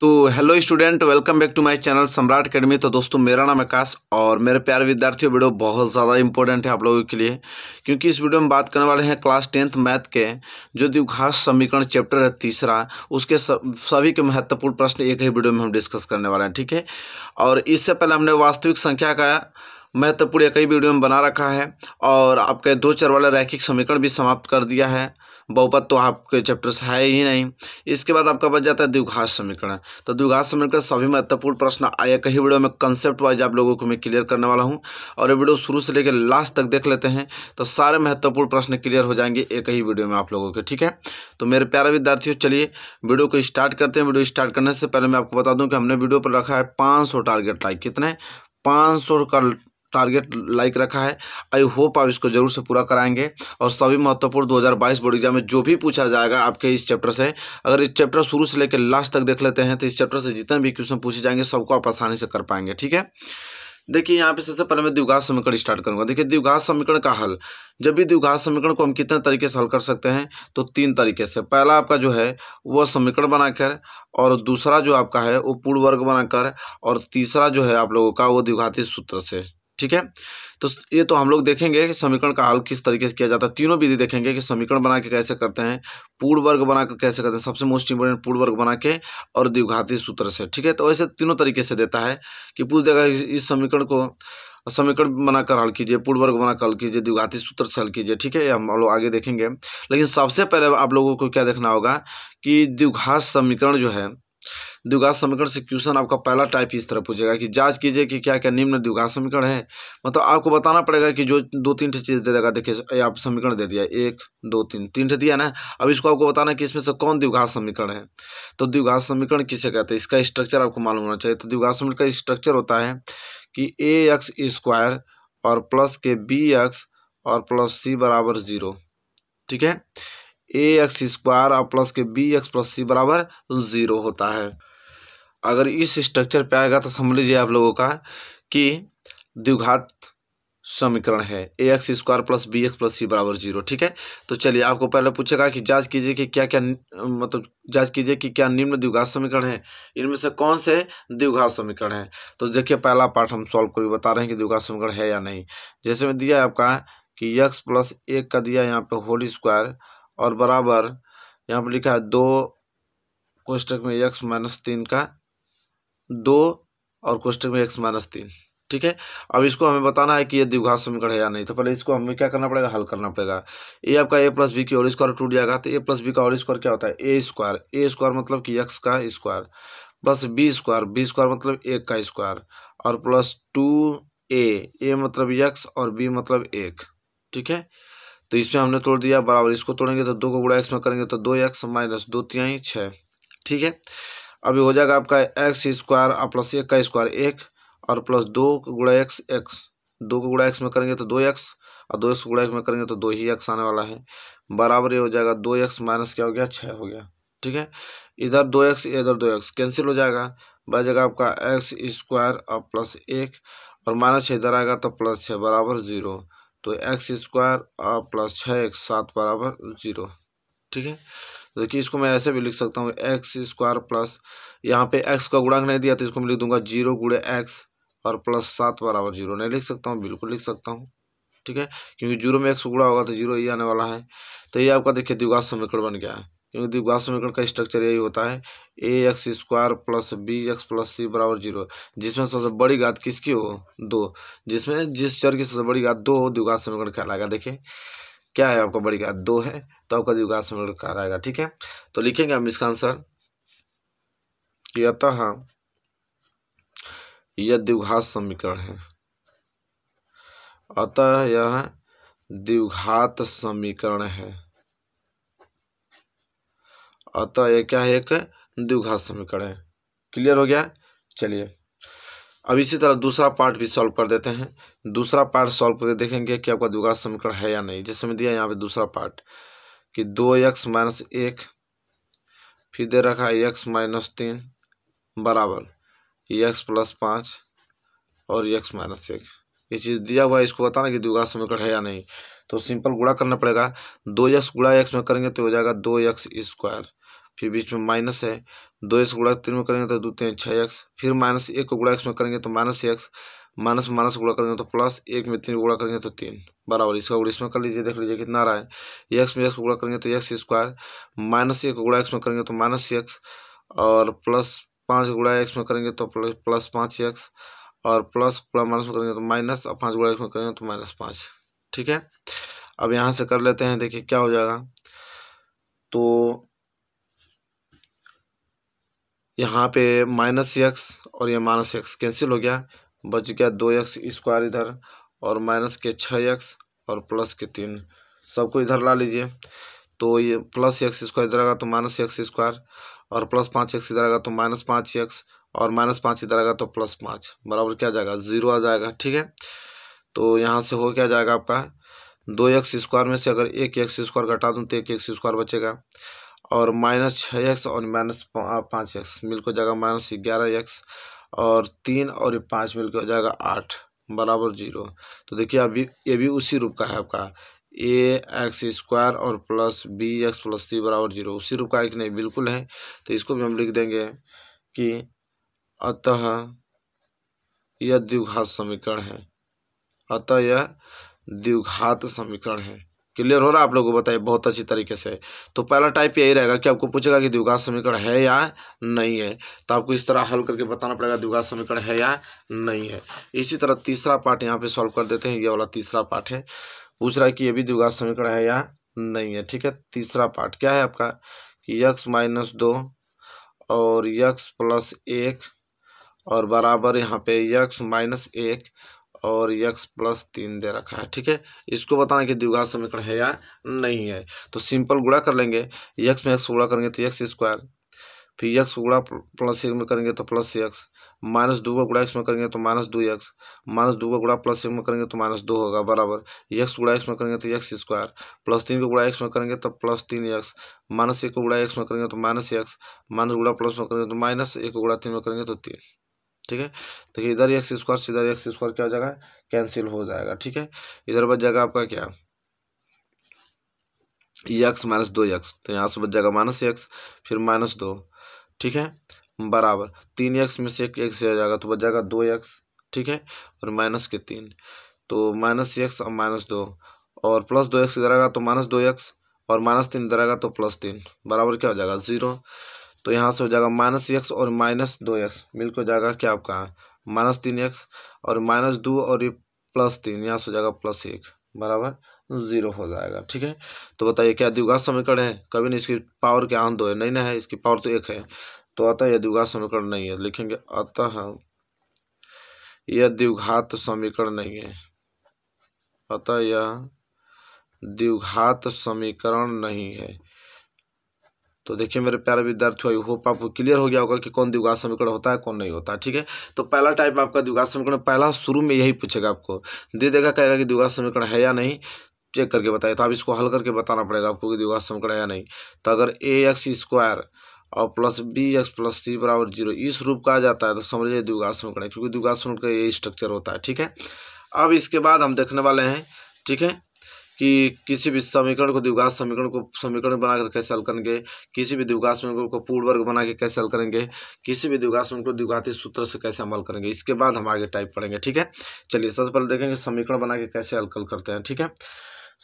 तो hello student welcome back to my channel Samrat academy तो दोस्तों मेरा नाम आकाश और मेरे प्यारे विद्यार्थियों वीडियो बहुत ज़्यादा इंपॉर्टेंट है आप लोगों के लिए क्योंकि इस वीडियो में बात करने वाले हैं क्लास टेंथ मैथ के जो दिवघास समीकरण चैप्टर है तीसरा उसके सभी के महत्वपूर्ण प्रश्न एक ही वीडियो में हम डिस्कस करने वाले हैं ठीक है और इससे पहले हमने वास्तविक संख्या का महत्वपूर्ण तो एक कई वीडियो में बना रखा है और आपके दो चर वाला रैखिक समीकरण भी समाप्त कर दिया है बहुपत तो आपके चैप्टर्स है ही नहीं इसके बाद आपका बच जाता है द्विघात समीकरण तो द्विघात समीकरण सभी महत्वपूर्ण प्रश्न आया कहीं वीडियो में कंसेप्ट वाइज आप लोगों को मैं क्लियर करने वाला हूँ और ये वीडियो शुरू से लेकर लास्ट तक देख लेते हैं तो सारे महत्वपूर्ण प्रश्न क्लियर हो जाएंगे एक ही वीडियो में आप लोगों के ठीक है तो मेरे प्यारे विद्यार्थियों चलिए वीडियो को स्टार्ट करते हैं वीडियो स्टार्ट करने से पहले मैं आपको बता दूँ कि हमने वीडियो पर रखा है पाँच सौ टारगेट लाइक कितने पाँच सौ का टारगेट लाइक रखा है आई होप आप इसको जरूर से पूरा कराएंगे और सभी महत्वपूर्ण 2022 बोर्ड एग्जाम में जो भी पूछा जाएगा आपके इस चैप्टर से अगर इस चैप्टर शुरू से लेकर लास्ट तक देख लेते हैं तो इस चैप्टर से जितने भी क्वेश्चन पूछे जाएंगे सबको आप आसानी से कर पाएंगे ठीक है देखिए यहाँ पे सबसे पहले मैं द्विघात समीकरण स्टार्ट करूँगा देखिए द्विघात समीकरण का हल जब भी द्विघात समीकरण को हम कितने तरीके से हल कर सकते हैं तो तीन तरीके से पहला आपका जो है वो समीकरण बनाकर और दूसरा जो आपका है वो पूर्ण वर्ग बनाकर और तीसरा जो है आप लोगों का वो द्विघाती सूत्र से ठीक है तो ये तो हम लोग देखेंगे कि समीकरण का हल किस तरीके से किया जाता है तीनों विधि देखेंगे कि समीकरण बना के कैसे करते हैं पूर्ण वर्ग बना कर कैसे करते हैं सबसे मोस्ट इंपोर्टेंट पूर्ण वर्ग बना के और द्विघाती सूत्र से ठीक है तो ऐसे तीनों तरीके से देता है कि पूछ देगा इस समीकरण को समीकरण बनाकर हल कीजिए पूर्व वर्ग बनाकर हल कीजिए द्विघाती सूत्र से हल कीजिए ठीक है हम लोग आगे देखेंगे लेकिन सबसे पहले आप लोगों को क्या देखना होगा कि द्विघात समीकरण जो है द्विघात समीकरण से क्वेश्चन आपका पहला टाइप इस तरह पूछेगा कि जांच कीजिए कि क्या क्या निम्न द्विघात समीकरण है मतलब आपको बताना पड़ेगा कि जो दो तीन चीज़ दे देगा देखिए आप समीकरण दे दिया एक दो तीन तीन दिया ना अब इसको आपको बताना कि इसमें से कौन द्विघात समीकरण है तो द्विघात समीकरण किसे कहते हैं इसका स्ट्रक्चर आपको मालूम होना चाहिए तो द्विघात समीकरण का स्ट्रक्चर होता है कि ए एक्स स्क्वायर और प्लस के बी एक्स और प्लस सी बराबर जीरो ठीक है ए एक्स स्क्वायर और प्लस के बी एक्स प्लस सी बराबर ज़ीरो होता है अगर इस स्ट्रक्चर पे आएगा तो समझ लीजिए आप लोगों का कि द्विघात समीकरण है a x square plus b x plus c बराबर जीरो ठीक है तो चलिए आपको पहले पूछेगा कि जांच कीजिए कि क्या क्या मतलब जांच कीजिए कि क्या निम्न द्विघात समीकरण है इनमें से कौन से द्विघात समीकरण है तो देखिए पहला पार्ट हम सॉल्व करके बता रहे हैं कि द्विघात समीकरण है या नहीं जैसे में दिया है आपका कि एक्स प्लस एक का दिया यहाँ पे होल स्क्वायर और बराबर यहाँ पर लिखा है दो कोष्टक में एक माइनस तीन का दो और कोष्टक में एक्स माइनस तीन ठीक है अब इसको हमें बताना है कि ये द्विघात समीकरण है या नहीं तो पहले इसको हमें क्या करना पड़ेगा हल करना पड़ेगा ये आपका ए प्लस बी की और स्क्वायर टूट जाएगा तो ए प्लस बी का और स्क्वायर क्या होता है ए स्क्वायर ए स्क्वायर मतलब कि एक्स का square plus b square b square मतलब एक का स्क्वायर और प्लस टू ए ए मतलब यक्स और बी मतलब एक ठीक है तो इसमें हमने तोड़ दिया बराबर इसको तोड़ेंगे तो दो को गुड़ा एक्स में करेंगे तो दो एक्स माइनस दो तिहाई छः ठीक है अभी हो जाएगा आपका एक्स स्क्वायर प्लस एक का स्क्वायर एक और प्लस दो गुड़ा एक्स एक्स दो को गुड़ा एक्स में करेंगे तो दो एक्स और दो एक्स गुड़ा एक्स में करेंगे तो दो ही एक्स आने वाला है बराबर ये हो जाएगा दो एक्स माइनस क्या हो गया छः हो गया ठीक है इधर दो एक्स इधर दो एक्स कैंसिल हो जाएगा बह जाएगा आपका एक्स स्क्वायर और प्लस एक और माइनस छः इधर आएगा तो प्लस छः बराबर जीरो तो एक्स स्क्वायर और प्लस छः एक्स सात बराबर जीरो ठीक है तो देखिए इसको मैं ऐसे भी लिख सकता हूँ एक्स स्क्वायर प्लस यहाँ पे एक्स का गुणांक नहीं दिया तो इसको मैं लिख दूंगा जीरो गुड़े एक्स और प्लस सात बराबर जीरो नहीं लिख सकता हूँ बिल्कुल लिख सकता हूँ ठीक है क्योंकि जीरो में एक्स गुड़ा होगा तो जीरो ये आने वाला है तो ये आपका देखिए द्विघात समीकरण बन गया है क्योंकि द्विघात समीकरण का स्ट्रक्चर यही होता है a x square plus b x plus c बराबर जीरो जिसमें सबसे बड़ी घात किसकी हो दो जिसमें जिस चर की सबसे बड़ी घात दो हो द्विघात समीकरण कहलाएगा देखिए क्या है आपका बड़ी घात दो है तो आपका द्विघात समीकरण कहलाएगा ठीक है तो लिखेंगे हम इसका आंसर यतः अतः यह द्विघात समीकरण है अतः यह द्विघात समीकरण है अतः यह क्या है एक द्विघात समीकरण है क्लियर हो गया चलिए अब इसी तरह दूसरा पार्ट भी सॉल्व कर देते हैं दूसरा पार्ट सॉल्व करके देखेंगे कि आपका द्विघात समीकरण है या नहीं जैसे मैं दिया यहाँ पे दूसरा पार्ट कि दो एक्स माइनस एक फिर दे रखा है एक्स माइनस तीन बराबर एक्स प्लस पाँच और एक्स माइनस एक ये चीज़ दिया हुआ है इसको बताना कि द्विघात समीकरण है या नहीं तो सिंपल गुड़ा करना पड़ेगा दो एक्स गुड़ा एक्स में करेंगे तो हो जाएगा दो एक्स स्क्वायर फिर बीच में माइनस है दो एक्स गुड़ा तीन में करेंगे तो दो तीन छः एक्स फिर माइनस एक को गुड़ा एक्स में करेंगे तो माइनस एक्स माइनस माइनस गुड़ा करेंगे तो प्लस एक में तीन गुड़ा करेंगे तो तीन बराबर इसका गुड़ा इसमें कर लीजिए देख लीजिए कितना रहा है एक्स में एक्स गुड़ा करेंगे तो एक्स स्क्वायर माइनस एक गुड़ा एक्स में करेंगे तो माइनस एक्स और प्लस पाँच गुड़ा एक्स में करेंगे तो प्लस पाँच एक्स और प्लस गुड़ा माइनस में करेंगे तो माइनस और पाँच गुड़ा एक्स में करेंगे तो माइनस पाँच ठीक है अब यहाँ से कर लेते हैं देखिए क्या हो जाएगा तो यहाँ पे माइनस एक्स और ये माइनस एक्स कैंसिल हो गया बच गया दो एक्स स्क्वायर इधर और माइनस के छः एक्स और प्लस के तीन सबको इधर ला लीजिए तो ये प्लस एक्स स्क्वायर इधर आएगा तो माइनस एक्स स्क्वायर और प्लस पाँच एक्स इधर आएगा तो माइनस पाँच एक्स और माइनस पाँच इधर आएगा तो प्लस पाँच बराबर क्या जाएगा ज़ीरो आ जाएगा ठीक है तो यहाँ से हो क्या जाएगा आपका दो एक्स स्क्वायर में से अगर एक एक्स स्क्वायर घटा दूँ तो एक एक्स स्क्वायर बचेगा और माइनस छः एक्स और माइनस पाँच एक्स मिल को जाएगा माइनस ग्यारह एक्स और तीन और ये पाँच मिल के हो जाएगा आठ बराबर जीरो तो देखिए अभी ये भी उसी रूप का है आपका ए एक्स स्क्वायर और plus b x plus c बराबर जीरो उसी रूप का एक नहीं बिल्कुल है तो इसको भी हम लिख देंगे कि अतः यह द्विघात समीकरण है अतः यह द्विघात समीकरण है क्लियर हो रहा है आप लोगों को बताइए बहुत अच्छी तरीके से तो पहला टाइप यही रहेगा कि आपको पूछेगा कि द्विघात समीकरण है या नहीं है तो आपको इस तरह हल करके बताना पड़ेगा द्विघात समीकरण है या नहीं है इसी तरह तीसरा पार्ट यहाँ पे सॉल्व कर देते हैं ये वाला तीसरा पार्ट है पूछ रहा है कि ये भी द्विघात समीकरण है या नहीं है ठीक है तीसरा पार्ट क्या है आपका कि यक्स माइनस दो और यक्स प्लस एक और बराबर यहाँ पे यक्स माइनस एक और यक्स प्लस तीन दे रखा है ठीक है इसको बताना कि द्विघात समीकरण है या नहीं है तो सिंपल गुड़ा कर लेंगे यक्स में यक्स गुड़ा करेंगे तो यक्स स्क्वायर फिर यक्स गुड़ा प्लस एक में करेंगे तो प्लस यक्स माइनस दो का गुड़ा एक्स में करेंगे तो माइनस दो एक्स माइनस दो का गुड़ा प्लस एक में करेंगे तो माइनस दो होगा बराबर यक्स गुड़ा एक्स में करेंगे तो यक्स स्क्वायर प्लस तीन का गुड़ा एक्स में करेंगे तो प्लस तीन एक्स माइनस एक का गुड़ा एक्स में करेंगे तो माइनस यक्स माइनस गुड़ा प्लस में करेंगे तो माइनस एक गुड़ा तीन में करेंगे तो तीन ठीक है तो इधर एक्स स्क्वायर से इधर एक्स स्क्वायर क्या हो जाएगा कैंसिल हो जाएगा ठीक है इधर बच जाएगा आपका क्या एक्स माइनस दो एक्स तो यहाँ से बच जाएगा माइनस एक्स फिर माइनस दो ठीक है बराबर तीन एक्स में से एक एक्स आ जाएगा तो बच जाएगा दो एक्स ठीक है और माइनस के तीन तो माइनस एक्स और माइनस दो और प्लस दो एक्स इधर आएगा तो माइनस दो एक्स और माइनस तीन इधर आएगा तो प्लस तीन बराबर क्या हो जाएगा ज़ीरो तो यहाँ से हो जाएगा माइनस एक्स और माइनस दो एक्स मिलकर हो जाएगा क्या आपका माइनस तीन एक्स और माइनस दो और ये प्लस तीन यहाँ से हो जाएगा प्लस एक बराबर जीरो हो जाएगा ठीक है तो बताइए क्या द्विघात समीकरण है कभी नहीं इसकी पावर क्या आन दो है नहीं ना है इसकी पावर तो एक है तो अतः यह द्विघात समीकरण नहीं है लिखेंगे अतः यह द्विघात समीकरण नहीं है अतः यह द्विघात समीकरण नहीं है तो देखिए मेरे प्यारे विद्यार्थी आई होप आपको क्लियर हो गया होगा कि कौन द्विघात समीकरण होता है कौन नहीं होता है ठीक है तो पहला टाइप आपका द्विघात समीकरण पहला शुरू में यही पूछेगा आपको दे देगा कहेगा कि द्विघात समीकरण है या नहीं चेक करके बताइए तो आप इसको हल करके बताना पड़ेगा आपको कि द्विघात समीकरण है या नहीं तो अगर ए एक्स स्क्वायर और plus b x plus c बराबर जीरो इस रूप का आ जाता है तो समझिए द्विघात समीकरण क्योंकि द्विघात समीकरण का यही स्ट्रक्चर होता है ठीक है अब इसके बाद हम देखने वाले हैं ठीक है कि किसी भी समीकरण को द्विघात समीकरण को समीकरण बनाकर कैसे हल करेंगे किसी भी द्विघात समीकरण को पूर्ण वर्ग बना के कैसे हल करेंगे किसी भी द्विघात समीकरण को द्विघाती सूत्र से कैसे हम हल करेंगे इसके बाद हम आगे टाइप पढ़ेंगे ठीक है चलिए सबसे पहले देखेंगे समीकरण बना के कैसे हल करते हैं ठीक है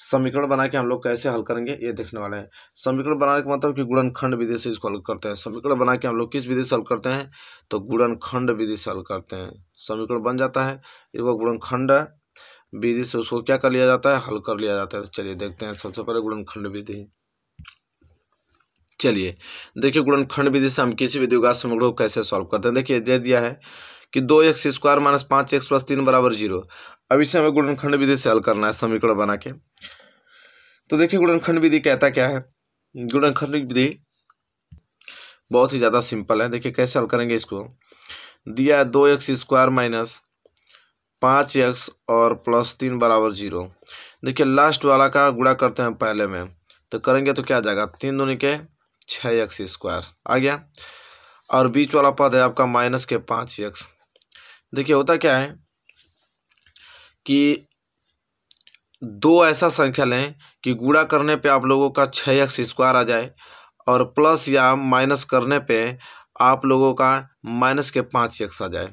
समीकरण बना के हम लोग कैसे हल करेंगे ये देखने वाले हैं समीकरण बनाने का मतलब कि गुणनखंड विधि से इसको हल करते हैं समीकरण बना के हम लोग किस विधि से हल करते हैं तो गुणनखंड विधि से हल करते हैं समीकरण बन जाता है इसको गुणनखंड विधि से उसको क्या कर लिया जाता है हल कर लिया जाता है चलिए देखते हैं सबसे पहले गुणनखंड विधि चलिए देखिए गुणनखंड विधि से हम किसी विधि का समग्र को कैसे सॉल्व करते हैं देखिए दे दिया है कि दो एक्स स्क्वायर माइनस पाँच एक्स प्लस तीन बराबर जीरो अब इसे हमें गुणनखंड विधि से हल करना है समीकरण बना के तो देखिए गुणनखंड विधि कहता क्या है गुणनखंड विधि बहुत ही ज़्यादा सिंपल है देखिए कैसे हल करेंगे इसको दिया है दो एक्स स्क्वायर माइनस पाँच एक्स और प्लस तीन बराबर जीरो देखिए लास्ट वाला का गुड़ा करते हैं पहले में तो करेंगे तो क्या आ जाएगा तीन दूनी के छः एक्स स्क्वायर आ गया और बीच वाला पद है आपका माइनस के पाँच एक्स देखिए होता क्या है कि दो ऐसा संख्या लें कि गुड़ा करने पे आप लोगों का छः एक्स स्क्वायर आ जाए और प्लस या माइनस करने पे आप लोगों का माइनस के पाँच एक्स आ जाए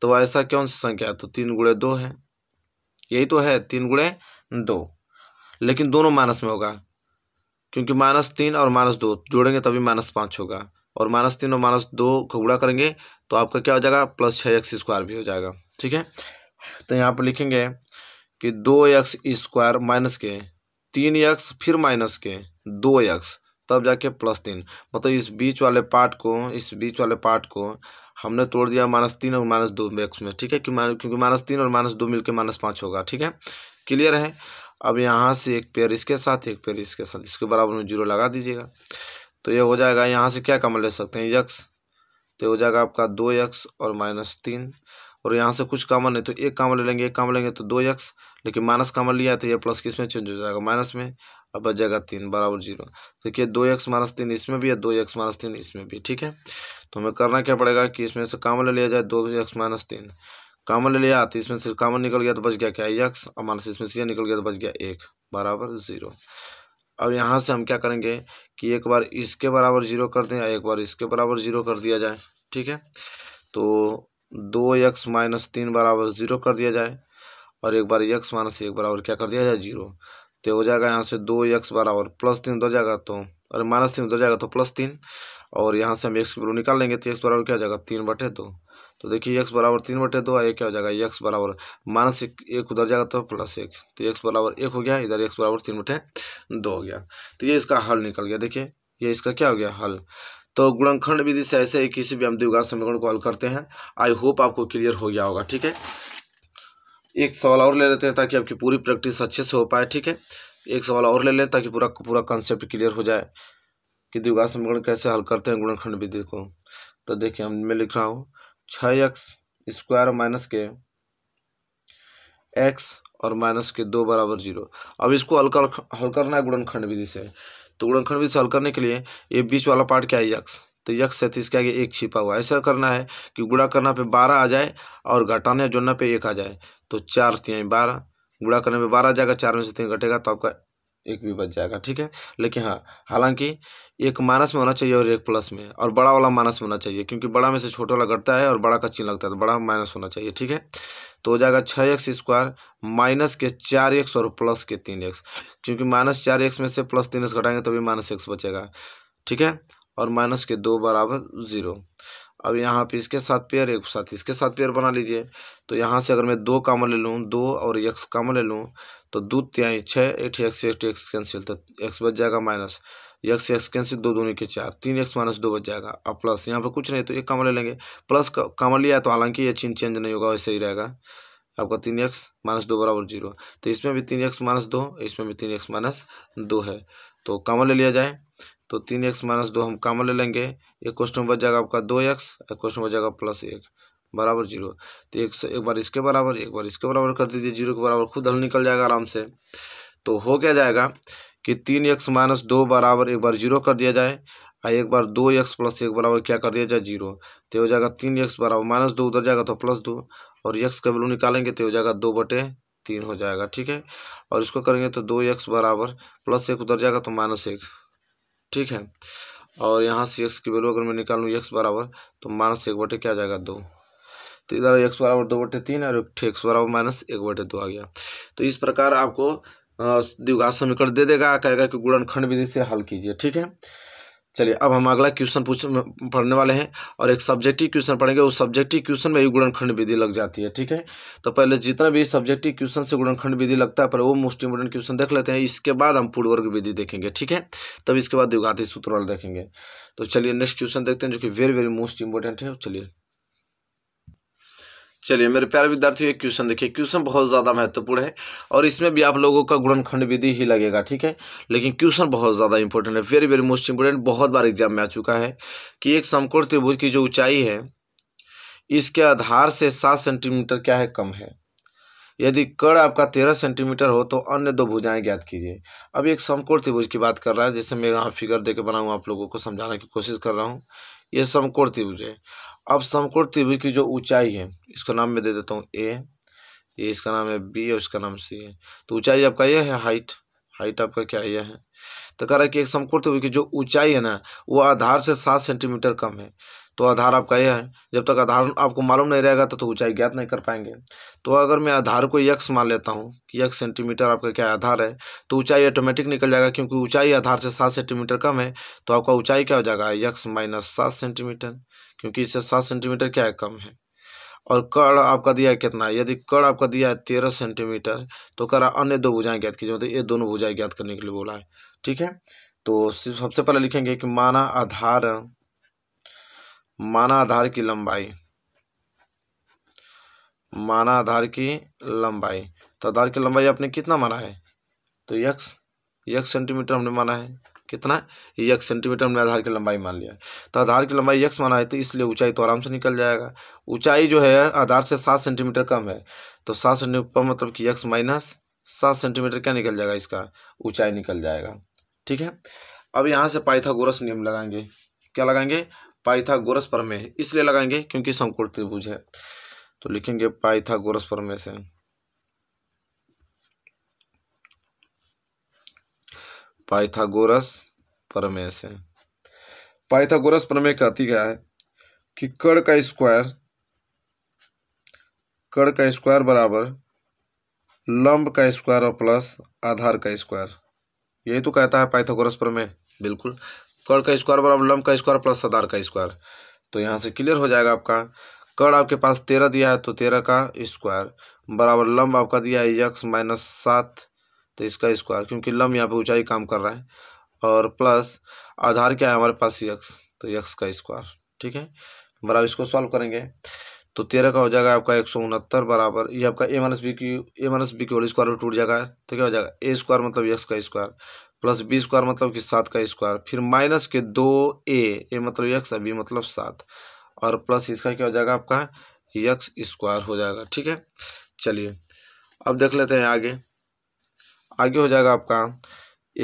तो ऐसा कौन सी संख्या है तो तीन गुड़े दो है यही तो है तीन गुड़े दो लेकिन दोनों माइनस में होगा क्योंकि माइनस तीन और माइनस दो जोड़ेंगे तभी माइनस पाँच होगा और माइनस तीन और माइनस दो को गुड़ा करेंगे तो आपका क्या हो जाएगा प्लस छः एक्स स्क्वायर भी हो जाएगा ठीक है तो यहाँ पर लिखेंगे कि दो एक्स स्क्वायर माइनस के तीन एक्स फिर माइनस के दो एक्स तब जाके प्लस तीन मतलब इस बीच वाले पार्ट को इस बीच वाले पार्ट को हमने तोड़ दिया माइनस तीन और माइनस दो एक्स में ठीक है क्योंकि माइनस तीन और माइनस दो मिलकर माइनस पाँच होगा ठीक है क्लियर है अब यहाँ से एक पेयर इसके साथ एक पेयर इसके साथ इसके बराबर में जीरो लगा दीजिएगा तो ये हो जाएगा यहाँ से क्या कमल ले सकते हैं यक्स तो हो जाएगा आपका दो यक्स और माइनस तीन और यहाँ से कुछ कामल नहीं तो एक कामल ले लेंगे एक काम लेंगे तो दो यक्स लेकिन माइनस कामल लिया तो ये प्लस किस में चेंज हो जाएगा माइनस में अब बच जाएगा तीन बराबर जीरो देखिए तो दो यक्स माइनस तीन इसमें भी है दो यक्स माइनस तीन इसमें भी ठीक है तो हमें करना क्या पड़ेगा कि इसमें से कामन ले लिया जाए दो एक्स माइनस तीन कामन ले लिया तो इसमें से कामन निकल गया तो बच गया क्या यक्स और माइनस इसमें से निकल गया तो बच गया एक बराबर ज़ीरो अब यहाँ से हम क्या करेंगे कि एक बार इसके बराबर ज़ीरो कर दें या एक बार इसके बराबर ज़ीरो कर दिया जाए ठीक है तो दो यक्स माइनस तीन बराबर ज़ीरो कर दिया जाए और एक बार यक्स माइनस एक बराबर क्या कर दिया जाए जीरो तो हो जाएगा यहाँ से दो यक्स बराबर प्लस तीन दो तो जाएगा तो और माइनस तीन उधर जाएगा तो प्लस तीन और यहाँ से हम एक्स की वैल्यू निकाल लेंगे तो एक्स बराबर क्या हो जाएगा तीन बटे दो तो देखिए एक्स बराबर तीन बटे दो ये क्या हो जाएगा एक्स बराबर माइनस एक, एक उधर जाएगा तो प्लस एक तो एक्स बराबर एक हो गया इधर एक्स बराबर तीन बटे दो हो गया तो ये इसका हल निकल गया देखिए ये इसका क्या हो गया हल तो गुणनखंड विधि से ऐसे ही किसी भी हम द्विघात समीकरण को हल करते हैं आई होप आपको क्लियर हो गया होगा ठीक है एक सवाल और ले लेते हैं ताकि आपकी पूरी प्रैक्टिस अच्छे से हो पाए ठीक है एक सवाल और ले लें ताकि पूरा पूरा कॉन्सेप्ट क्लियर हो जाए कि द्विघात समीकरण कैसे हल करते हैं गुणनखंड विधि को तो देखिए हम मैं लिख रहा हूँ छः एक्स स्क्वायर माइनस के एक्स और माइनस के दो बराबर जीरो अब इसको हल कर हल करना है गुणनखंड विधि से तो गुणनखंड विधि से हल करने के लिए ये बीच वाला पार्ट क्या है यक्स तो यक्स है तो इसके आगे एक छिपा हुआ ऐसा करना है कि गुणा करना पे बारह आ जाए और घटाने जोड़ना पे एक आ जाए तो चार तिहाई बारह गुड़ा करने में बारह जाएगा चार में से तीन घटेगा तो आपका एक भी बच जाएगा ठीक है लेकिन हाँ हालांकि एक माइनस में होना चाहिए और एक प्लस में और बड़ा वाला माइनस में होना चाहिए क्योंकि बड़ा में से छोटा वाला घटता है और बड़ा का चिन्ह लगता है तो बड़ा माइनस होना चाहिए ठीक है तो हो जाएगा छः एक्स स्क्वायर माइनस के चार एक्स और प्लस के तीन एक्स क्योंकि माइनस चार एक्स में से प्लस तीन एक्स घटाएंगे तभी माइनस एक्स बचेगा ठीक है और माइनस के दो बराबर ज़ीरो अब यहाँ पे इसके साथ पेयर एक साथ इसके साथ पेयर बना लीजिए तो यहाँ से अगर मैं दो कामन ले लूँ दो और एक कामन ले लूँ तो दो त्याई छः एट एक्स एट एक्स कैंसिल तो एक्स बच जाएगा माइनस एक्स एक्स कैंसिल दो दोनों के चार तीन एक्स माइनस दो बच जाएगा अब प्लस यहाँ पर कुछ नहीं तो एक कामन ले लेंगे प्लस का, कामन लिया तो हालांकि ये चिन्ह चेंज नहीं होगा वैसे ही रहेगा आपका तीन एक्स माइनस दो बराबर जीरो तो इसमें भी तीन एक्स माइनस दो इसमें भी तीन एक्स माइनस दो है तो कामन ले लिया जाए तो तीन एक्स माइनस दो हम कामन ले लेंगे एक क्वेश्चन बच जाएगा आपका दो एक्स एक क्वेश्चन बच जाएगा प्लस एक बराबर जीरो तो एक एक बार इसके बराबर एक बार इसके बराबर कर दीजिए जीरो के बराबर खुद हल निकल जाएगा आराम से तो हो क्या जाएगा कि तीन एक्स माइनस दो बराबर एक बार जीरो कर दिया जाए और एक बार दो एक्स प्लस एक बराबर क्या कर दिया जाए जीरो तो हो जाएगा तीन एक्स बराबर माइनस दो उधर जाएगा तो प्लस दो और एक्स का वैल्यू निकालेंगे तो हो जाएगा दो बटे तीन हो जाएगा ठीक है और इसको करेंगे तो दो एक्स बराबर प्लस एक उधर जाएगा तो माइनस एक ठीक है और यहाँ से एक्स की वैल्यू अगर मैं निकाल एक्स बराबर तो माइनस एक बटे क्या जाएगा दो तो इधर एक्स बराबर दो बटे तीन और एक्स बराबर माइनस एक बटे दो आ गया तो इस प्रकार आपको द्विघात समीकरण दे देगा कहेगा कि गुणनखंड विधि से हल कीजिए ठीक है चलिए अब हम अगला क्वेश्चन पूछ पढ़ने वाले हैं और एक सब्जेक्टिव क्वेश्चन पढ़ेंगे उस सब्जेक्टिव क्वेश्चन में भी गुणनखंड विधि लग जाती है ठीक है तो पहले जितना भी सब्जेक्टिव क्वेश्चन से गुणनखंड विधि लगता है पर वो मोस्ट इंपोर्टेंट क्वेश्चन देख लेते हैं इसके बाद हम पूर्ववर्ग विधि देखेंगे ठीक है तब इसके बाद द्विघाती सूत्र वाले देखेंगे तो चलिए नेक्स्ट क्वेश्चन देखते हैं जो कि वेरी वेरी मोस्ट इंपॉर्टेंट है चलिए चलिए मेरे प्यारे विद्यार्थियों एक क्वेश्चन देखिए क्वेश्चन बहुत ज़्यादा महत्वपूर्ण है और इसमें भी आप लोगों का गुणनखंड विधि ही लगेगा ठीक है लेकिन क्वेश्चन बहुत ज़्यादा इंपॉर्टेंट है वेरी वेरी मोस्ट इंपॉर्टेंट बहुत बार एग्जाम में आ चुका है कि एक समकोण त्रिभुज की जो ऊंचाई है इसके आधार से सात सेंटीमीटर क्या है कम है यदि कड़ आपका तेरह सेंटीमीटर हो तो अन्य दो भुजाएं ज्ञात कीजिए अब एक समकोण त्रिभुज की बात कर रहा है जैसे मैं यहाँ फिगर देकर बना हुआ आप लोगों को समझाने की कोशिश कर रहा हूँ ये समकोण त्रिभुज है अब समकोण त्रिभुज की जो ऊंचाई है इसका नाम मैं दे देता हूँ ए ये इसका नाम है बी और इसका नाम सी है तो ऊंचाई आपका यह है हाइट हाइट आपका क्या यह है तो कह रहा है कि एक समकोण त्रिभुज की जो ऊंचाई है ना वो आधार से सात सेंटीमीटर कम है तो आधार आपका यह है जब तक आधार आपको मालूम नहीं रहेगा तो, ऊंचाई ज्ञात नहीं कर पाएंगे तो अगर मैं आधार को यक्स मान लेता हूँ कि यक्स सेंटीमीटर आपका क्या आधार है तो ऊंचाई ऑटोमेटिक निकल जाएगा क्योंकि ऊंचाई आधार से सात सेंटीमीटर कम है तो आपका ऊंचाई क्या हो जाएगा यक्स माइनस सात सेंटीमीटर क्योंकि इससे सात सेंटीमीटर क्या है कम है और कर आपका दिया है कितना यदि कड़ आपका दिया है तेरह सेंटीमीटर तो कर अन्य दो भुजाएं ज्ञात कीजिए मतलब ये दोनों भुजाएं ज्ञात करने के लिए बोला है ठीक है तो सबसे पहले लिखेंगे कि माना आधार माना आधार की लंबाई माना आधार की लंबाई तो आधार की लंबाई आपने कितना माना है तो यक्स यक्स सेंटीमीटर हमने माना है कितना एक सेंटीमीटर हमने आधार की लंबाई मान लिया तो आधार की लंबाई यक्स माना है तो इसलिए ऊंचाई तो आराम से निकल जाएगा ऊंचाई जो है आधार से सात सेंटीमीटर कम है तो सात सेंटीमीटर मतलब कि यक्स माइनस सात सेंटीमीटर क्या निकल जाएगा इसका ऊंचाई निकल जाएगा ठीक है अब यहाँ से पाइथागोरस नियम लगाएंगे क्या लगाएंगे पाइथागोरस प्रमेय इसलिए लगाएंगे क्योंकि संकुल त्रिभुज है तो लिखेंगे पाइथागोरस प्रमेय से पाइथागोरस प्रमेय से पाइथागोरस प्रमेय कहती क्या है कि कड़ का स्क्वायर कड़ का स्क्वायर बराबर लंब का स्क्वायर और प्लस आधार का स्क्वायर यही तो कहता है पाइथागोरस प्रमेय बिल्कुल कड़ का स्क्वायर बराबर लंब का स्क्वायर प्लस आधार का स्क्वायर तो यहाँ से क्लियर हो जाएगा आपका कड़ आपके पास तेरह दिया है तो तेरह का स्क्वायर बराबर लंब आपका दिया है यक्स माइनस सात तो इसका स्क्वायर क्योंकि लम यहाँ पे ऊंचाई काम कर रहा है और प्लस आधार क्या है हमारे पास यक्स तो यक्स का स्क्वायर ठीक है बराबर इसको सॉल्व करेंगे तो तेरह का हो जाएगा आपका एक सौ उनहत्तर बराबर ये आपका ए माइनस बी की ए माइनस बी की होल स्क्वायर में टूट जाएगा तो क्या हो जाएगा ए स्क्वायर मतलब यक्स का स्क्वायर प्लस बी स्क्वायर मतलब कि सात का स्क्वायर फिर माइनस के दो ए ए मतलब यक्स बी मतलब सात और प्लस इसका क्या हो जाएगा आपका यक्स स्क्वायर हो जाएगा ठीक है चलिए अब देख लेते हैं आगे आगे हो जाएगा आपका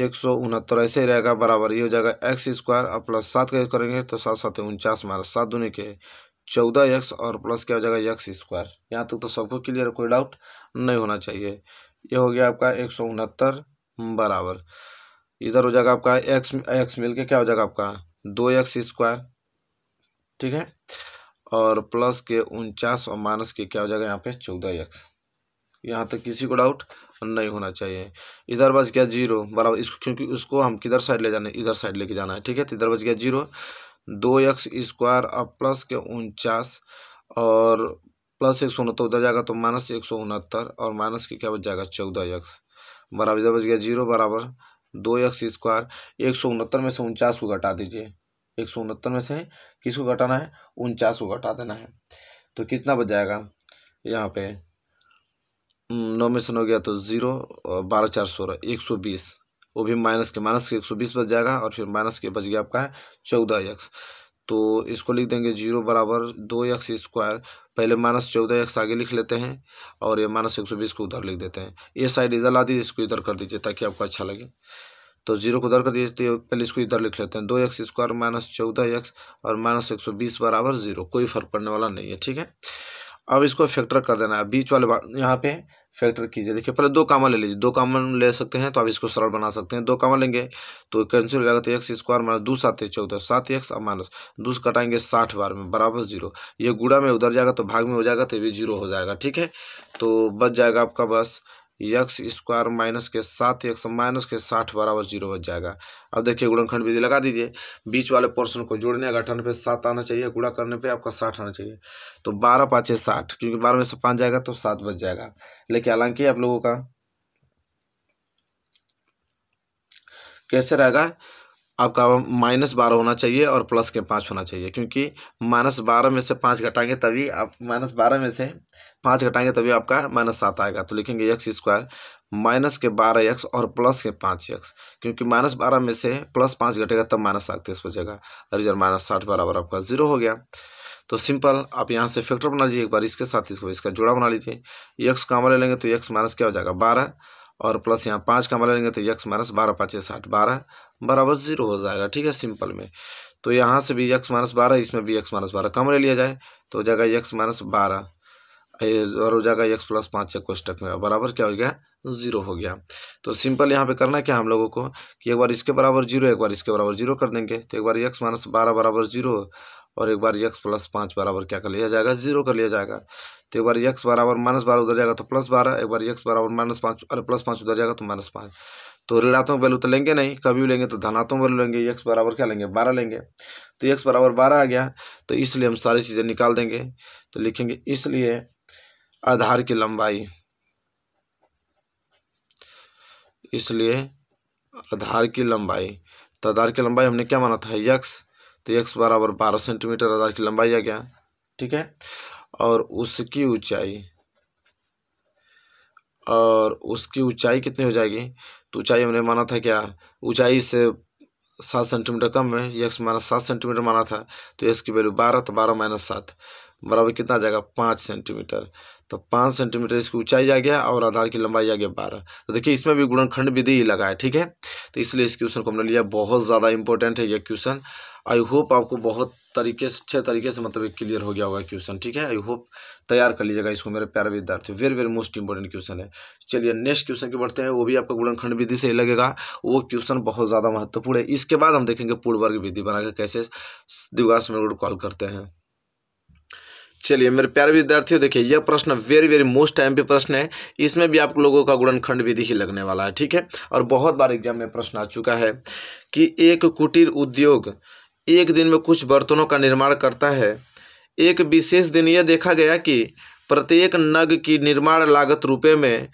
एक सौ उनहत्तर ऐसे ही रहेगा बराबर ये हो जाएगा एक्स स्क्वायर और प्लस सात का करेंगे तो सात सात उनचास माइनस सात दूनी के चौदह एक्स और प्लस क्या हो जाएगा एक्स स्क्वायर यहाँ तक तो सबको क्लियर कोई डाउट नहीं होना चाहिए ये हो गया आपका एक सौ उनहत्तर बराबर इधर हो जाएगा आपका एक्स एक्स मिल के क्या हो जाएगा आपका दो एक्स स्क्वायर ठीक है और प्लस के उनचास और माइनस के क्या हो जाएगा यहाँ पे चौदह एक्स यहाँ तक किसी को डाउट नहीं होना चाहिए इधर बच गया जीरो बराबर इसको क्योंकि उसको हम किधर साइड ले जाना है इधर साइड लेके जाना है ठीक है तो इधर बच गया जीरो दो एक्स स्क्वायर अब प्लस के उनचास और प्लस एक सौ उनहत्तर उधर जाएगा तो माइनस एक सौ उनहत्तर और माइनस के क्या बच जाएगा चौदह एक्स बराबर इधर बच गया जीरो बराबर दो एक्स स्क्वायर एक सौ उनहत्तर में से उनचास को घटा दीजिए एक सौ उनहत्तर में से किसको घटाना है उनचास को घटा देना है तो कितना बच जाएगा यहाँ पे नौ में से नौ गया तो ज़ीरो और बारह चार सोलह एक सौ बीस वो भी माइनस के माइनस के एक सौ बीस बच जाएगा और फिर माइनस के बच गया आपका है चौदह एक्स तो इसको लिख देंगे जीरो बराबर दो एक्स स्क्वायर पहले माइनस चौदह एक्स आगे लिख लेते हैं और ये माइनस एक सौ बीस को उधर लिख देते हैं ये साइड इधर ला दीजिए इसको इधर कर दीजिए ताकि आपको अच्छा लगे तो जीरो को उधर कर दीजिए तो पहले इसको इधर लिख लेते हैं दो एक्स स्क्वायर माइनस चौदह एक्स और माइनस एक सौ बीस बराबर जीरो कोई फर्क पड़ने वाला नहीं है ठीक है अब इसको फैक्टर कर देना है बीच वाले यहाँ पे फैक्टर कीजिए देखिए पहले दो कामन ले लीजिए दो कामन ले सकते हैं तो आप इसको सरल बना सकते हैं दो कामन लेंगे तो कैंसिल हो जाएगा तो एक्स स्क्वायर माइनस दो सात एक चौदह सात एक्स और माइनस दूस कटाएंगे साठ बार में बराबर जीरो ये गुड़ा में उधर जाएगा तो भाग में हो जाएगा तो ये भी जीरो हो जाएगा ठीक है तो बच जाएगा आपका बस यक्स स्क्वायर माइनस के साथ यक्स माइनस के साठ बराबर जीरो हो जाएगा अब देखिए गुणनखंड विधि लगा दीजिए बीच वाले पोर्शन को जोड़ने घटाने पे सात आना चाहिए गुड़ा करने पे आपका साठ आना चाहिए तो बारह पाँचे साठ क्योंकि बारह में से पाँच जाएगा तो सात बच जाएगा लेकिन हालांकि आप लोगों का कैसे रहेगा आपका माइनस बारह होना चाहिए और प्लस के पाँच होना चाहिए क्योंकि माइनस बारह में से पाँच घटाएंगे तभी आप माइनस बारह में से पाँच घटाएंगे तभी आपका माइनस सात आएगा तो लिखेंगे एक्स स्क्वायर माइनस के बारह एक्स और प्लस के पाँच एक्स क्योंकि माइनस बारह में से प्लस पाँच घटेगा तब माइनस अड़तीस बचेगा रिजल्ट माइनस साठ बराबर आपका जीरो हो गया तो सिंपल आप यहाँ से फैक्टर बना लीजिए एक बार इसके साथ इसको इसका जोड़ा बना लीजिए एक्स कामा ले लेंगे तो एक्स माइनस क्या हो जाएगा बारह और प्लस यहाँ पाँच का माला लेंगे तो यक्स माइनस बारह पाँच साठ बारह बराबर जीरो हो जाएगा ठीक है सिंपल में तो यहाँ से भी यक्स माइनस बारह इसमें भी यक्स माइनस बारह कम ले लिया जाए तो हो जाएगा यक्स माइनस बारह और हो जाएगा एक्स प्लस पाँच एक कोष्टक में बराबर क्या हो गया जीरो हो गया तो सिंपल यहाँ पे करना क्या हम लोगों को कि एक बार इसके बराबर जीरो एक बार इसके बराबर जीरो कर देंगे तो एक बार एक्स माइनस बारह बराबर जीरो और एक बार एक्स प्लस पाँच बराबर क्या कर लिया जाएगा जीरो कर लिया जाएगा तो एक बार एक्स बराबर माइनस बारह उधर जाएगा तो प्लस बारह एक बार एक्स बराबर माइनस पाँच अरे प्लस पाँच उधर जाएगा तो माइनस पाँच तो ऋणात्मक वैल्यू तो लेंगे नहीं कभी लेंगे तो धनात्मक वैल्यू लेंगे एक्स बराबर क्या लेंगे बारह लेंगे तो एक्स बराबर बारह आ गया तो इसलिए हम सारी चीज़ें निकाल देंगे तो लिखेंगे इसलिए आधार की लंबाई इसलिए आधार की लंबाई तो आधार की लंबाई हमने क्या माना था यक्स तो यक्स बराबर बारह सेंटीमीटर आधार की लंबाई आ गया ठीक है और उसकी ऊंचाई और उसकी ऊंचाई कितनी हो जाएगी तो ऊंचाई हमने माना था क्या ऊंचाई से सात सेंटीमीटर कम है यक्स माइनस सात सेंटीमीटर माना था तो यक्स की वैल्यू बारह तो बारह माइनस सात बराबर कितना आ जाएगा पाँच सेंटीमीटर तो पाँच सेंटीमीटर इसकी ऊंचाई आ गया और आधार की लंबाई आ गया बारह तो देखिए इसमें भी गुणनखंड विधि ही लगा है ठीक है तो इसलिए इस क्वेश्चन को हमने लिया बहुत ज़्यादा इंपॉर्टेंट है यह क्वेश्चन आई होप आपको बहुत तरीके से अच्छे तरीके से मतलब क्लियर हो गया होगा क्वेश्चन ठीक है आई होप तैयार कर लीजिएगा इसको मेरे प्यारे विद्यार्थी very very most important question है चलिए नेक्स्ट क्वेश्चन की बढ़ते हैं वो भी आपका गुणनखंड विधि से ही लगेगा वो क्वेश्चन बहुत ज़्यादा महत्वपूर्ण है इसके बाद हम देखेंगे पूर्ण वर्ग विधि बनाकर कैसे दिवास में कॉल करते हैं चलिए मेरे प्यारे विद्यार्थियों देखिए यह प्रश्न वेरी वेरी मोस्ट टाइम पे प्रश्न है इसमें भी आप लोगों का गुणनखंड विधि ही लगने वाला है ठीक है और बहुत बार एग्जाम में प्रश्न आ चुका है कि एक कुटीर उद्योग एक दिन में कुछ बर्तनों का निर्माण करता है एक विशेष दिन यह देखा गया कि प्रत्येक नग की निर्माण लागत रुपये में